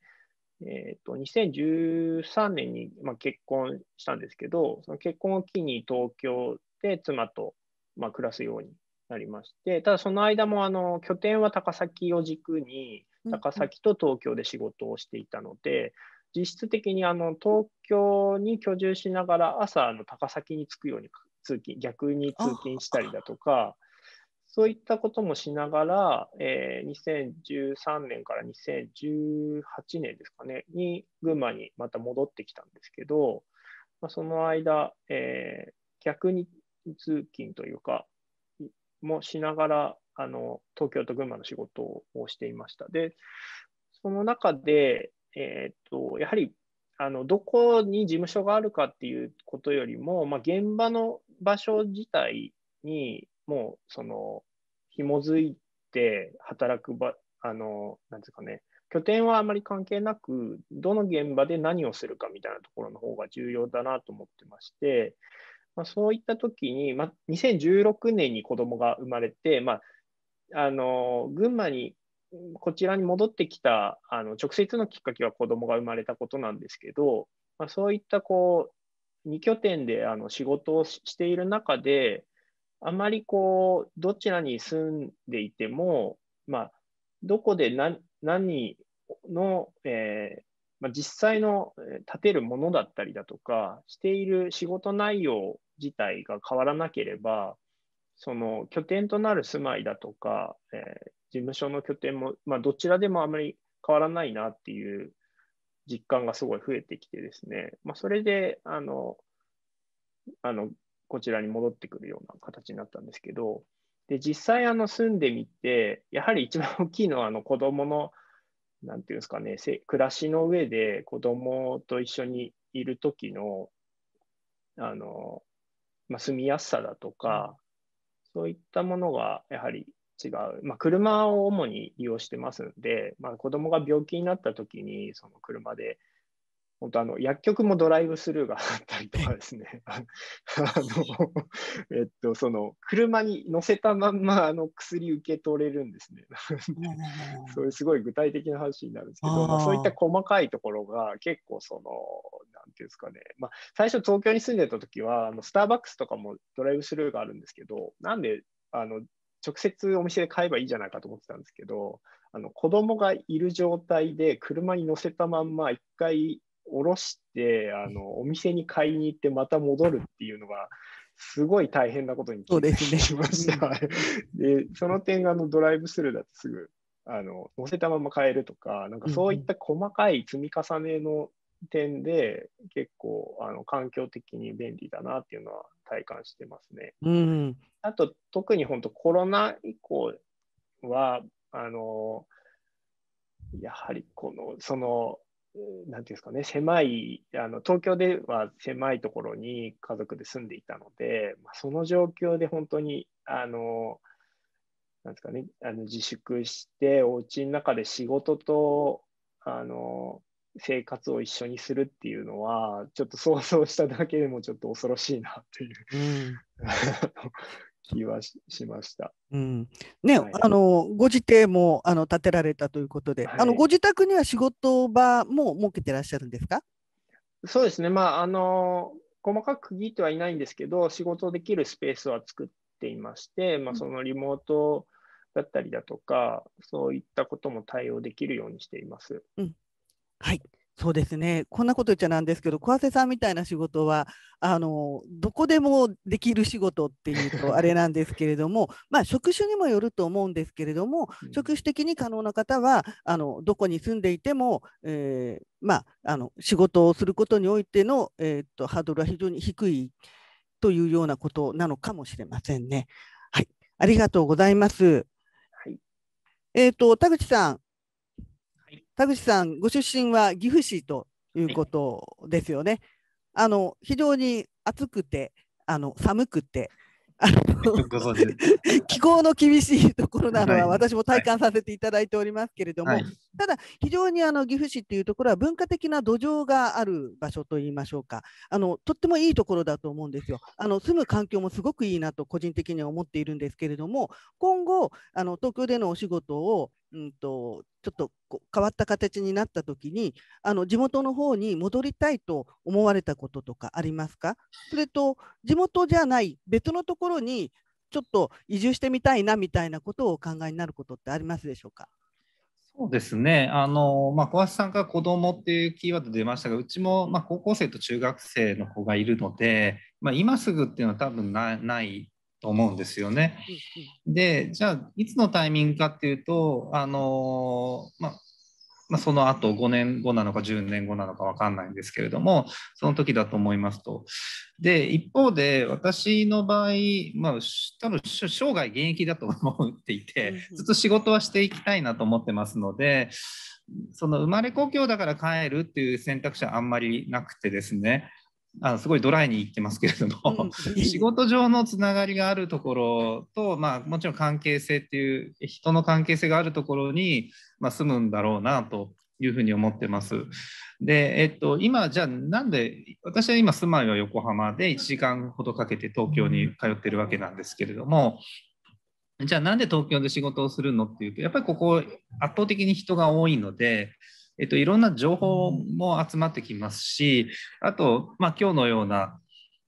えっ、ー、と、2013年に、まあ、結婚したんですけど、その結婚を機に東京で妻と、まあ、暮らすようになりまして、ただその間もあの拠点は高崎を軸に、高崎と東京で仕事をしていたので、うん、実質的にあの東京に居住しながら朝の高崎に着くように通勤逆に通勤したりだとかそういったこともしながら、えー、2013年から2018年ですかね、に群馬にまた戻ってきたんですけど、まあ、その間、えー、逆に通勤というか、もしながら、あの、東京と群馬の仕事をしていました。で、その中で、えー、っと、やはり、あの、どこに事務所があるかっていうことよりも、まあ、現場の場所自体に、もうその紐づいて働く場、あの、なんですかね、拠点はあまり関係なく、どの現場で何をするかみたいなところの方が重要だなと思ってまして、まあ、そういった時に、まあ、2016年に子供が生まれて、まあ、あの群馬にこちらに戻ってきたあの直接のきっかけは子供が生まれたことなんですけど、まあ、そういったこう2拠点であの仕事をしている中で、あまりこう、どちらに住んでいても、まあ、どこで何何の、えーまあ、実際の建てるものだったりだとか、している仕事内容自体が変わらなければ、その拠点となる住まいだとか、えー、事務所の拠点も、まあ、どちらでもあまり変わらないなっていう実感がすごい増えてきてですね、まあ、それであのあのこちらに戻ってくるような形になったんですけど、で実際あの住んでみて、やはり一番大きいのはあの子どもの、なんていうんですかね、暮らしの上で子どもと一緒にいる時のあの、まあ、住みやすさだとか、そういったものがやはり違う、まあ、車を主に利用してますんで、まあ、子どもが病気になった時にその車で本当あの薬局もドライブスルーがあったりとかですね、[LAUGHS] あのえっと、その車に乗せたまんまあの薬受け取れるんですね。そういうすごい具体的な話になるんですけど、まあ、そういった細かいところが結構その、なんていうんですかね、まあ、最初東京に住んでた時はあのスターバックスとかもドライブスルーがあるんですけど、なんであの直接お店で買えばいいじゃないかと思ってたんですけど、あの子供がいる状態で車に乗せたまんま一回下ろしてあのお店に買いに行ってまた戻るっていうのがすごい大変なことに気づきました。そ、ね [LAUGHS] でその点あのドライブスルーだとすぐあの乗せたまま買えるとかなんかそういった細かい積み重ねの点で、結構あの環境的に便利だなっていうのは体感してますね。うん、あと特に本当コロナ以降はあのやはりこのそのなて言うんですかね、狭い、あの東京では狭いところに家族で住んでいたので、まその状況で本当に、あの、なんですかね、あの自粛して、お家の中で仕事と、あの、生活を一緒にするっていうのは、ちょっと想像しただけでもちょっと恐ろしいなっていう、うん、[LAUGHS] 気はしました。うんね、はい、あのご自邸もあの建てられたということで、はい、あのご自宅には仕事場も設けてらっしゃるんですかそうですね、まああの、細かく区切ってはいないんですけど、仕事できるスペースは作っていまして、まあ、そのリモートだったりだとか、うん、そういったことも対応できるようにしています。うん、はいそうですねこんなこと言っちゃなんですけど小瀬さんみたいな仕事はあのどこでもできる仕事っていうと [LAUGHS] あれなんですけれどもまあ職種にもよると思うんですけれども、うん、職種的に可能な方はあのどこに住んでいても、えー、まあ、あの仕事をすることにおいての、えーっと、ハードルは非常に低いというようなことなのかもしれませんね。はい、ありがとうございます。はい、えっ、ー、と田口さん田口さん、ご出身は岐阜市ということですよね。あの非常に暑くて、あの寒くて、気候の厳しいところなのは私も体感させていただいておりますけれども、はいはい、ただ非常にあの岐阜市というところは文化的な土壌がある場所といいましょうかあのとってもいいところだと思うんですよあの住む環境もすごくいいなと個人的には思っているんですけれども今後あの東京でのお仕事をうんと、ちょっとこ変わった形になった時にあの地元の方に戻りたいと思われたこととかありますかそれと地元じゃない別のところにちょっと移住してみたいなみたいなことをお考えになることってありますでしょうかそうですねあの、まあ、小橋さんが子どもっていうキーワード出ましたがうちもま高校生と中学生の子がいるので、まあ、今すぐっていうのは多分ないと思うんですよね。でじゃあいつのタイミングかっていうとあの、まあまあ、その後5年後なのか10年後なのか分かんないんですけれどもその時だと思いますと。で一方で私の場合、まあ、多分生涯現役だと思っていてずっと仕事はしていきたいなと思ってますので。その生まれ故郷だから帰るっていう選択肢はあんまりなくてですねあのすごいドライに言ってますけれども、うん、[LAUGHS] 仕事上のつながりがあるところと、まあ、もちろん関係性っていう人の関係性があるところに、まあ、住むんだろうなというふうに思ってます。で、えっと、今じゃあなんで私は今住まいは横浜で1時間ほどかけて東京に通ってるわけなんですけれども。じゃあなんで東京で仕事をするのっていうとやっぱりここ圧倒的に人が多いのでえっと、いろんな情報も集まってきますしあと、まあ、今日のような、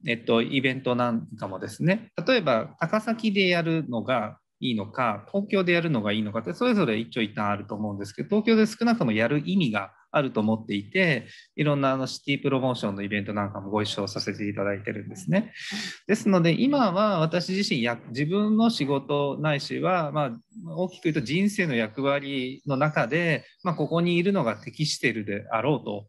えっと、イベントなんかもですね例えば高崎でやるのがいいのか東京でやるのがいいのかってそれぞれ一長一短あると思うんですけど東京で少なくともやる意味があると思っていて、いろんなあのシティプロモーションのイベントなんかもご一緒させていただいてるんですね。ですので、今は私自身や、自分の仕事ないしは、まあ、大きく言うと人生の役割の中で、まあ、ここにいるのが適しているであろうと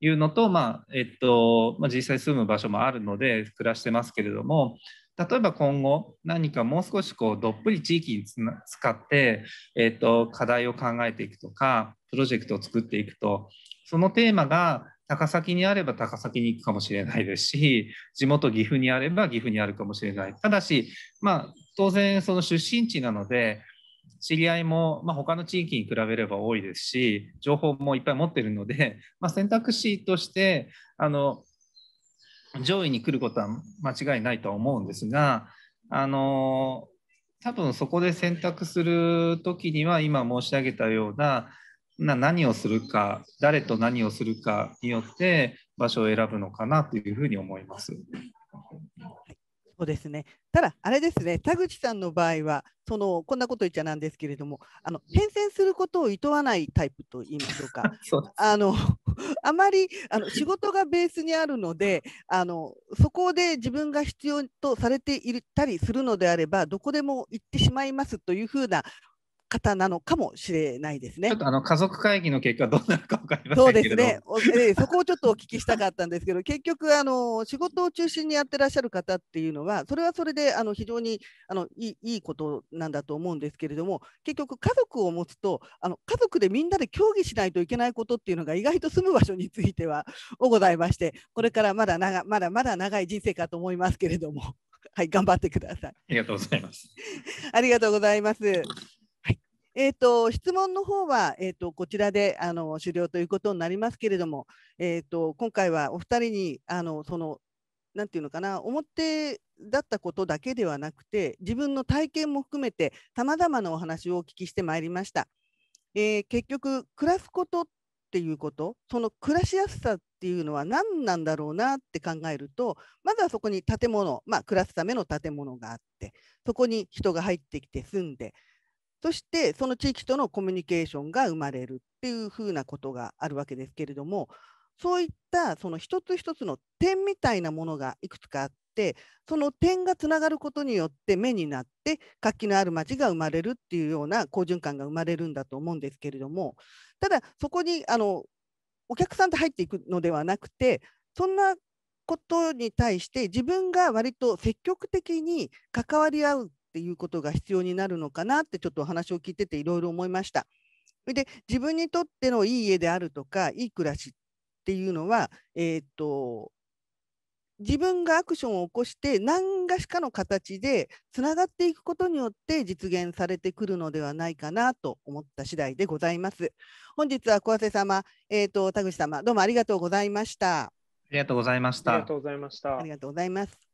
いうのと、まあえっとまあ、実際住む場所もあるので暮らしてますけれども、例えば今後何かもう少しこうどっぷり地域に使って、えーと、と課題を考えていくとかプロジェクトを作っていくとそのテーマが高崎にあれば高崎に行くかもしれないですし地元岐阜にあれば岐阜にあるかもしれないただし、まあ、当然その出身地なので知り合いも、まあ、他の地域に比べれば多いですし情報もいっぱい持ってるので、まあ、選択肢としてあの上位に来ることは間違いないとは思うんですが、あの多分そこで選択する時には今申し上げたようなな何をするか誰と何をするかによって場所を選ぶのかなというふうに思います。そうですね。ただ、あれですね、田口さんの場合は、そのこんなこと言っちゃなんですけれども、あの変遷することを厭わないタイプと言いましょうか。[LAUGHS] うあの [LAUGHS] あまりあの仕事がベースにあるので、あのそこで自分が必要とされていたりするのであれば、どこでも行ってしまいますというふうな方なのかもしれないですね。ちょっとあの家族会議の結果どうなるか分かりませんそうですね。そこをちょっとお聞きしたかったんですけど、[LAUGHS] 結局あの仕事を中心にやってらっしゃる方っていうのは、それはそれであの非常にあのいいいいことなんだと思うんですけれども、結局家族を持つとあの家族でみんなで協議しないといけないことっていうのが意外と住む場所については [LAUGHS] ございまして、これからまだ長まだまだ長い人生かと思いますけれども、[LAUGHS] はい頑張ってください。ありがとうございます。ありがとうございます。えーと、質問の方は、えーと、こちらであの終了ということになりますけれども、えーと、と今回はお二人にあのそのなんていうのかな表だったことだけではなくて自分の体験も含めてさまざまなお話をお聞きしてまいりました。えー、結局暮らすことっていうことその暮らしやすさっていうのは何なんだろうなって考えるとまずはそこに建物、まあ、暮らすための建物があってそこに人が入ってきて住んでそしてその地域とのコミュニケーションが生まれるっていうふうなことがあるわけですけれどもそういったその一つ一つの点みたいなものがいくつかあってその点がつながることによって目になって活気のある町が生まれるっていうような好循環が生まれるんだと思うんですけれどもただそこにあのお客さんと入っていくのではなくてそんなことに対して自分が割と積極的に関わり合うっていうことが必要になるのかなってちょっとお話を聞いてていろいろ思いました。で自分にとってのいい家であるとかいい暮らしっていうのは、えー、っと自分がアクションを起こして何がしかの形でつながっていくことによって実現されてくるのではないかなと思った次第でございます。本日は小瀬様、えーと田口様どうもありがとうございました。ありがとうございました。ありがとうございました。ありがとうございます。